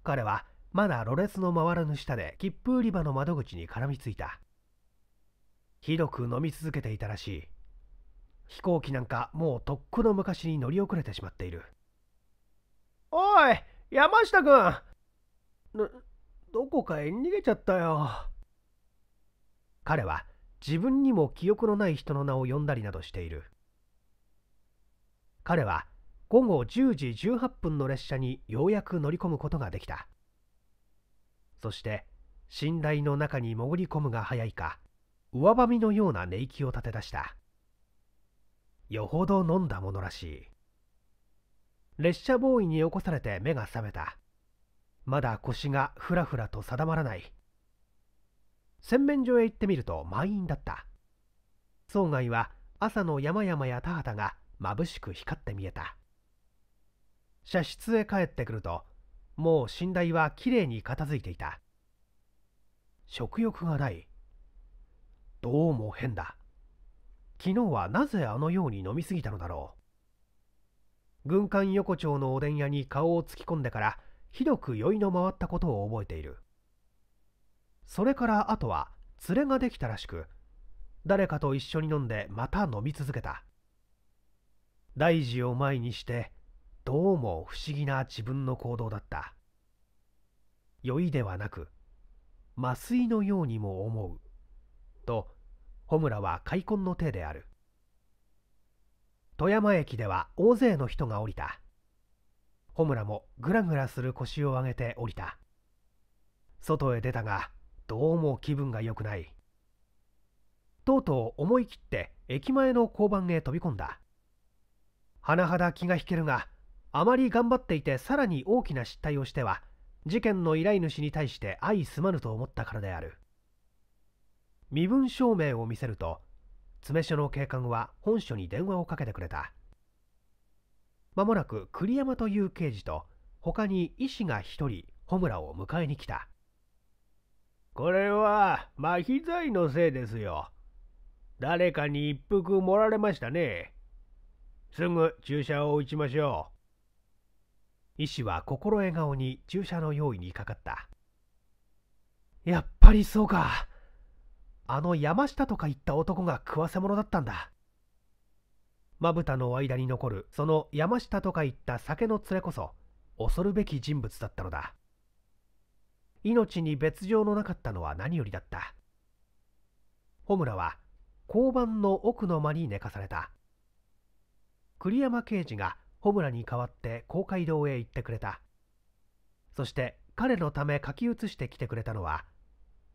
彼はまだろれの回らぬ下で切符売り場の窓口に絡みついたひどく飲み続けていたらしい飛行機なんかもうとっくの昔に乗り遅れてしまっているおい山下君んどこかへ逃げちゃったよ彼は自分にも記憶のない人の名を呼んだりなどしている彼は午後10時18分の列車にようやく乗り込むことができたそして寝台の中に潜り込むが早いか上ばみのような寝息を立て出したよほど飲んだものらしい列車ボーイに起こされて目が覚めたまだ腰がふらふらと定まらない洗面所へ行ってみると満員だった村外は朝の山々や田畑が眩しく光って見えた車室へ帰ってくるともう寝台はきれいに片付いていた食欲がないどうも変だ。昨日はなぜあのように飲みすぎたのだろう。軍艦横丁のおでん屋に顔を突き込んでから、ひどく酔いの回ったことを覚えている。それからあとは、連れができたらしく、誰かと一緒に飲んでまた飲み続けた。大事を前にして、どうも不思議な自分の行動だった。酔いではなく、麻酔のようにも思う。と穂村は開墾の手である富山駅では大勢の人が降りた穂村もぐらぐらする腰を上げて降りた外へ出たがどうも気分が良くないとうとう思い切って駅前の交番へ飛び込んだ甚だ気が引けるがあまり頑張っていてさらに大きな失態をしては事件の依頼主に対して相すまぬと思ったからである身分証明を見せると詰所の警官は本署に電話をかけてくれたまもなく栗山という刑事と他に医師が1人穂村を迎えに来たこれは麻痺剤のせいですよ誰かに一服盛られましたねすぐ注射を打ちましょう医師は心笑顔に注射の用意にかかったやっぱりそうかあの山下とか言った男が食わせ者だったんだまぶたの間に残るその山下とか言った酒の連れこそ恐るべき人物だったのだ命に別状のなかったのは何よりだった穂村は交番の奥の間に寝かされた栗山刑事が穂村に代わって公会堂へ行ってくれたそして彼のため書き写してきてくれたのは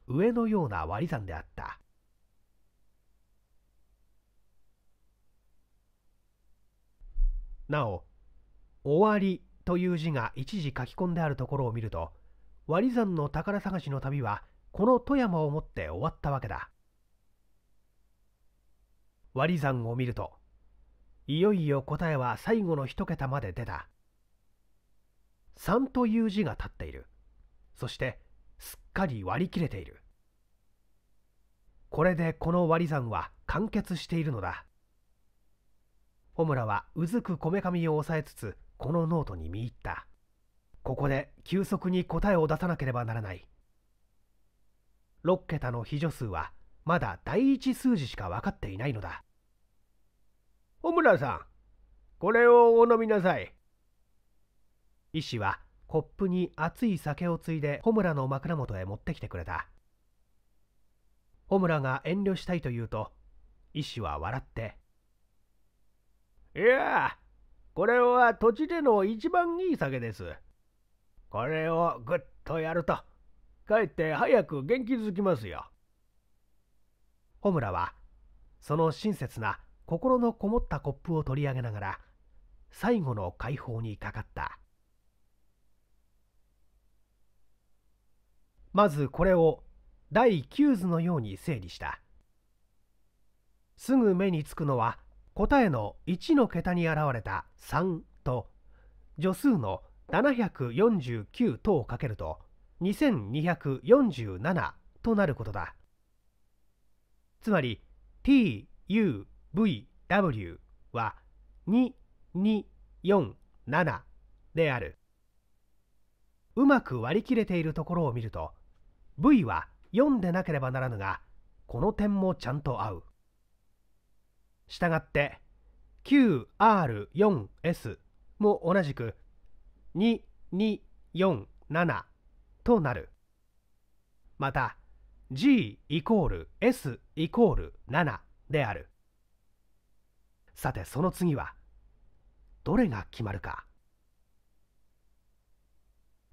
上のような割り算であった。なお、終わりという字が一時書き込んであるところを見ると、割り算の宝探しの旅は、この富山をもって終わったわけだ。割り算を見ると、いよいよ答えは最後の一桁まで出た。3という字が立っている。そして、すっかり割り切れているこれでこの割り算は完結しているのだ穂村はうずくこめかみを押さえつつこのノートに見入ったここで急速に答えを出さなければならない6桁の非助数はまだ第一数字しか分かっていないのだ穂村さんこれをお飲みなさい医師はコップに熱い酒をついで穂村の枕元へ持ってきてくれた穂村が遠慮したいと言うと医師は笑って「いやこれは土地での一番いい酒ですこれをぐっとやるとかえって早く元気づきますよ」穂村はその親切な心のこもったコップを取り上げながら最後の解放にかかった。まずこれを第9図のように整理したすぐ目につくのは答えの1の桁に現れた3と助数の749等をかけると2247となることだつまり TUVW は2247であるうまく割り切れているところを見ると V は読んでなければならぬがこの点もちゃんと合うしたがって QR4S も同じく2247となるまた G イコール S イコール7であるさてその次はどれが決まるか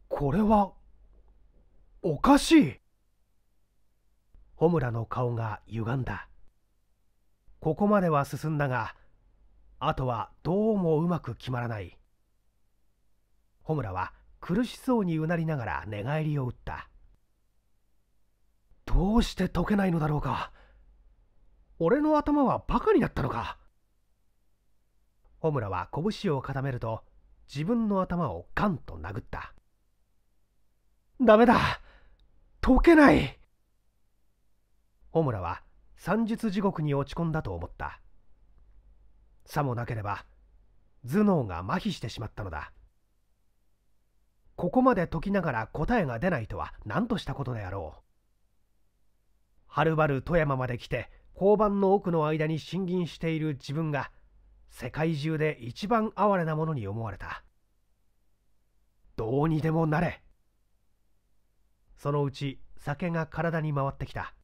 これはおかしい穂村の顔が歪んだここまでは進んだがあとはどうもうまく決まらない穂村は苦しそうにうなりながら寝返りを打ったどうして解けないのだろうか俺の頭はバカになったのか穂村は拳を固めると自分の頭をガンと殴ったダメだ解けないホムラは算術地獄に落ち込んだと思ったさもなければ頭脳が麻痺してしまったのだここまで解きながら答えが出ないとは何としたことであろうはるばる富山まで来て交番の奥の間に進銀している自分が世界中で一番哀れなものに思われたどうにでもなれそのうち酒が体に回ってきた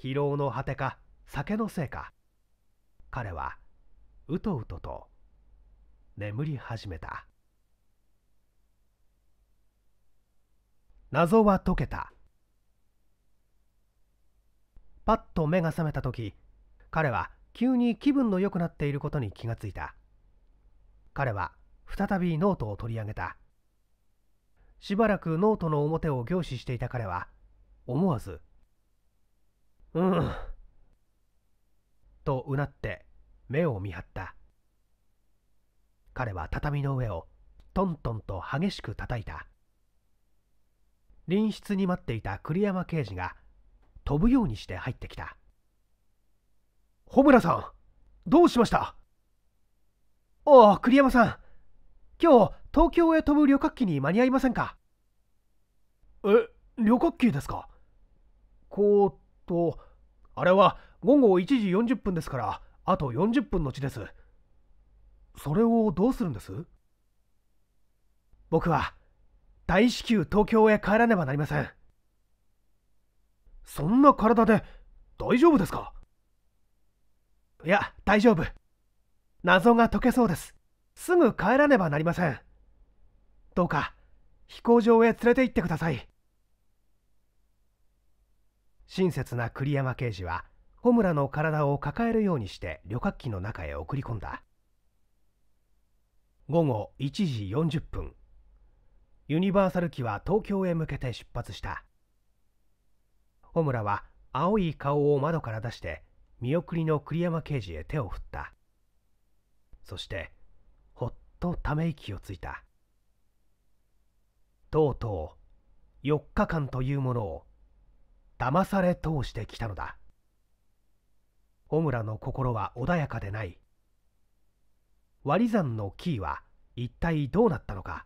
疲労の果てか酒のせいか彼はうとうとと眠り始めた謎は解けたパッと目が覚めた時彼は急に気分の良くなっていることに気がついた彼は再びノートを取り上げたしばらくノートの表を凝視していた彼は思わず「うん」とうなって目を見張った彼は畳の上をトントンと激しく叩いた隣室に待っていた栗山刑事が飛ぶようにして入ってきた「穂村さんどうしました?」ああ栗山さん今日東京へ飛ぶ旅客機に間に合いませんかえ旅客機ですかこうとあれは午後1時40分ですからあと40分のちですそれをどうするんです僕は大至急東京へ帰らねばなりませんそんな体で大丈夫ですかいや大丈夫謎が解けそうですすぐ帰らねばなりませんどうか飛行場へ連れて行ってください親切な栗山刑事は穂村の体を抱えるようにして旅客機の中へ送り込んだ午後1時40分ユニバーサル機は東京へ向けて出発した穂村は青い顔を窓から出して見送りの栗山刑事へ手を振ったそしてほっとため息をついたとうとう4日間というものを騙され通してきたのだ小村の心は穏やかでない割り算のキーは一体どうなったのか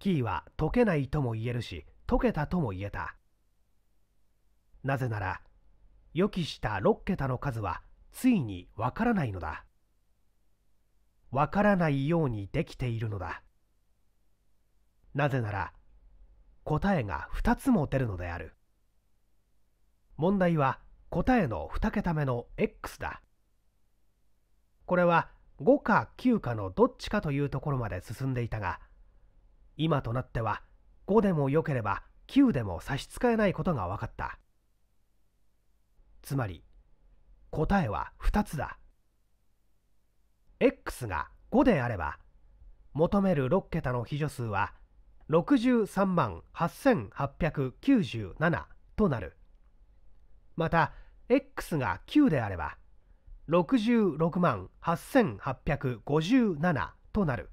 キーは解けないとも言えるし解けたとも言えたなぜなら予期した6桁の数はついにわからないのだわからないようにできているのだなぜなら答えが2つも出るのである問題は答えの2桁目の x だこれは5か9かのどっちかというところまで進んでいたが今となっては5でも良ければ9でも差し支えないことが分かったつまり答えは2つだ x が5であれば求める6桁の非助数は63万8897となるまた x が9であれば66万8857となる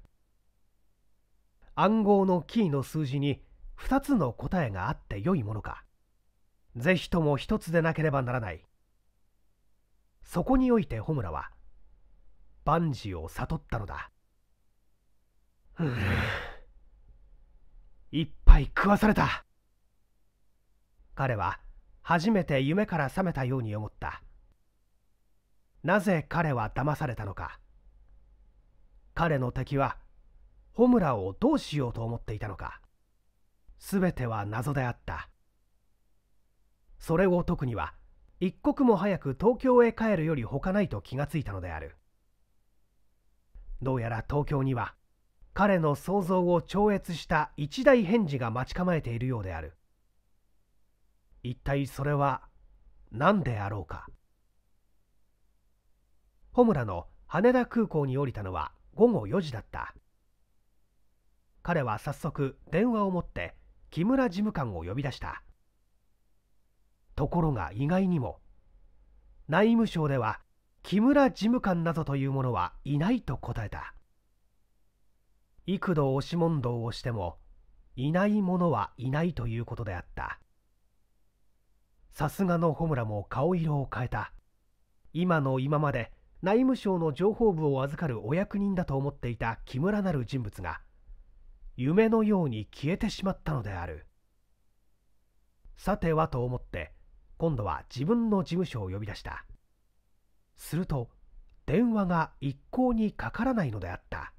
暗号のキーの数字に2つの答えがあってよいものか是非とも1つでなければならないそこにおいて穂村は万事を悟ったのだ。一杯食わされた彼は初めて夢から覚めたように思ったなぜ彼は騙されたのか彼の敵はホムラをどうしようと思っていたのか全ては謎であったそれを解くには一刻も早く東京へ帰るより他ないと気がついたのであるどうやら東京には彼の想像を超越した一大返事が待ち構えているようである一体それは何であろうか穂村の羽田空港に降りたのは午後4時だった彼は早速電話を持って木村事務官を呼び出したところが意外にも内務省では木村事務官などというものはいないと答えた幾度押し問答をしてもいないものはいないということであったさすがの穂村も顔色を変えた今の今まで内務省の情報部を預かるお役人だと思っていた木村なる人物が夢のように消えてしまったのであるさてはと思って今度は自分の事務所を呼び出したすると電話が一向にかからないのであった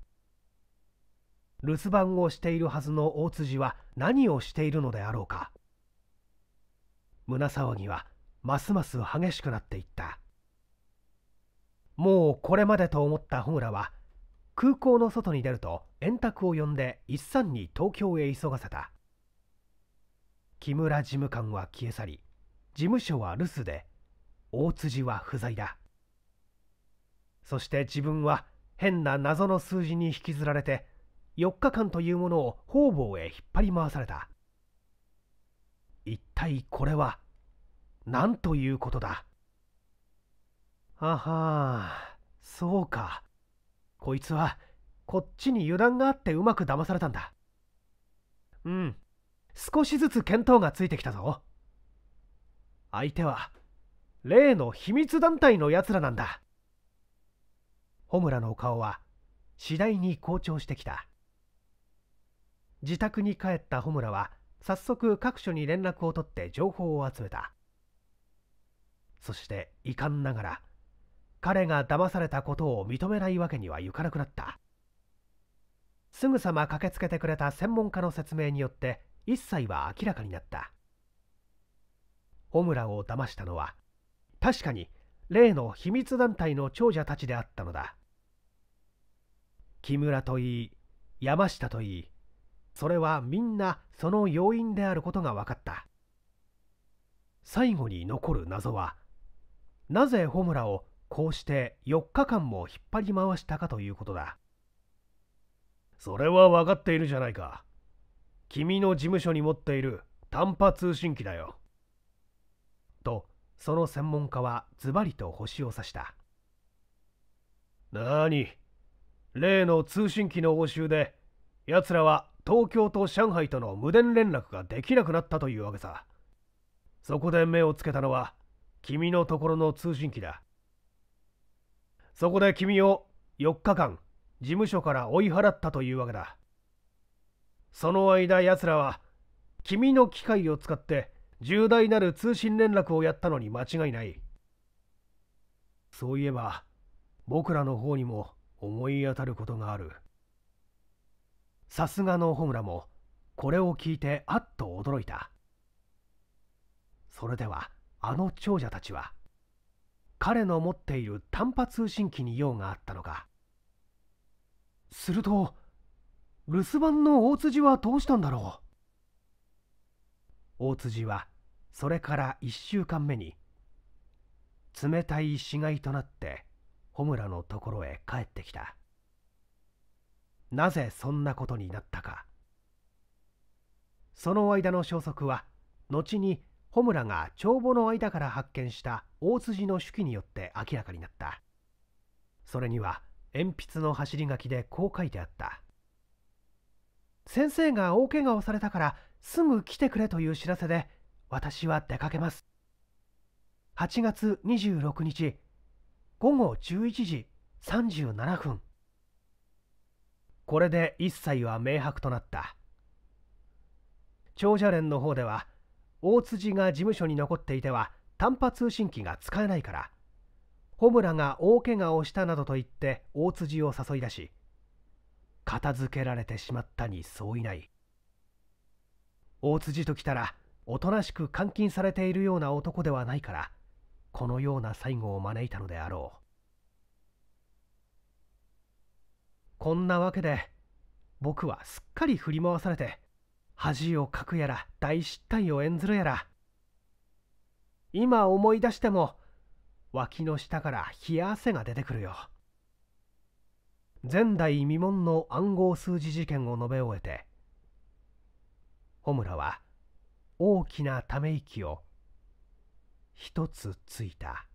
留守番をしているはずの大辻は何をしているのであろうか胸騒ぎはますます激しくなっていったもうこれまでと思った穂村は空港の外に出ると円卓を呼んで一山に東京へ急がせた木村事務官は消え去り事務所は留守で大辻は不在だそして自分は変な謎の数字に引きずられて4日間というものを方々へ引っ張り回された一体これは何ということだあはあそうかこいつはこっちに油断があってうまく騙されたんだうん少しずつ見当がついてきたぞ相手は例の秘密団体のやつらなんだ穂村の顔は次第に好調してきた自宅に帰った穂村は早速各所に連絡を取って情報を集めたそして遺憾ながら彼が騙されたことを認めないわけにはいかなくなったすぐさま駆けつけてくれた専門家の説明によって一切は明らかになった穂村を騙したのは確かに例の秘密団体の長者たちであったのだ木村といい山下といいそれはみんなその要因であることが分かった最後に残る謎はなぜ穂村をこうして4日間も引っ張り回したかということだそれは分かっているじゃないか君の事務所に持っている短波通信機だよとその専門家はズバリと星を指した何例の通信機の応酬で奴らは東京と上海との無電連絡ができなくなったというわけさそこで目をつけたのは君のところの通信機だそこで君を4日間事務所から追い払ったというわけだその間奴らは君の機械を使って重大なる通信連絡をやったのに間違いないそういえば僕らの方にも思い当たることがある。さすがの穂村もこれを聞いてあっと驚いたそれではあの長者たちは彼の持っている短波通信機に用があったのかすると留守番の大辻はどうしたんだろう大辻はそれから1週間目に冷たい死骸となって穂村のところへ帰ってきたなぜそんなことになったかその間の消息は後に穂村が帳簿の間から発見した大筋の手記によって明らかになったそれには鉛筆の走り書きでこう書いてあった先生が大怪我をされたからすぐ来てくれという知らせで私は出かけます8月26日午後11時37分これで一切は明白となった長者連の方では大辻が事務所に残っていては短波通信機が使えないから穂村が大怪我をしたなどと言って大辻を誘い出し片付けられてしまったに相違ない大辻ときたらおとなしく監禁されているような男ではないからこのような最後を招いたのであろうこんなわけで僕はすっかり振り回されて恥をかくやら大失態を演ずるやら今思い出しても脇の下から冷や汗が出てくるよ前代未聞の暗号数字事件を述べ終えて穂村は大きなため息を一つついた。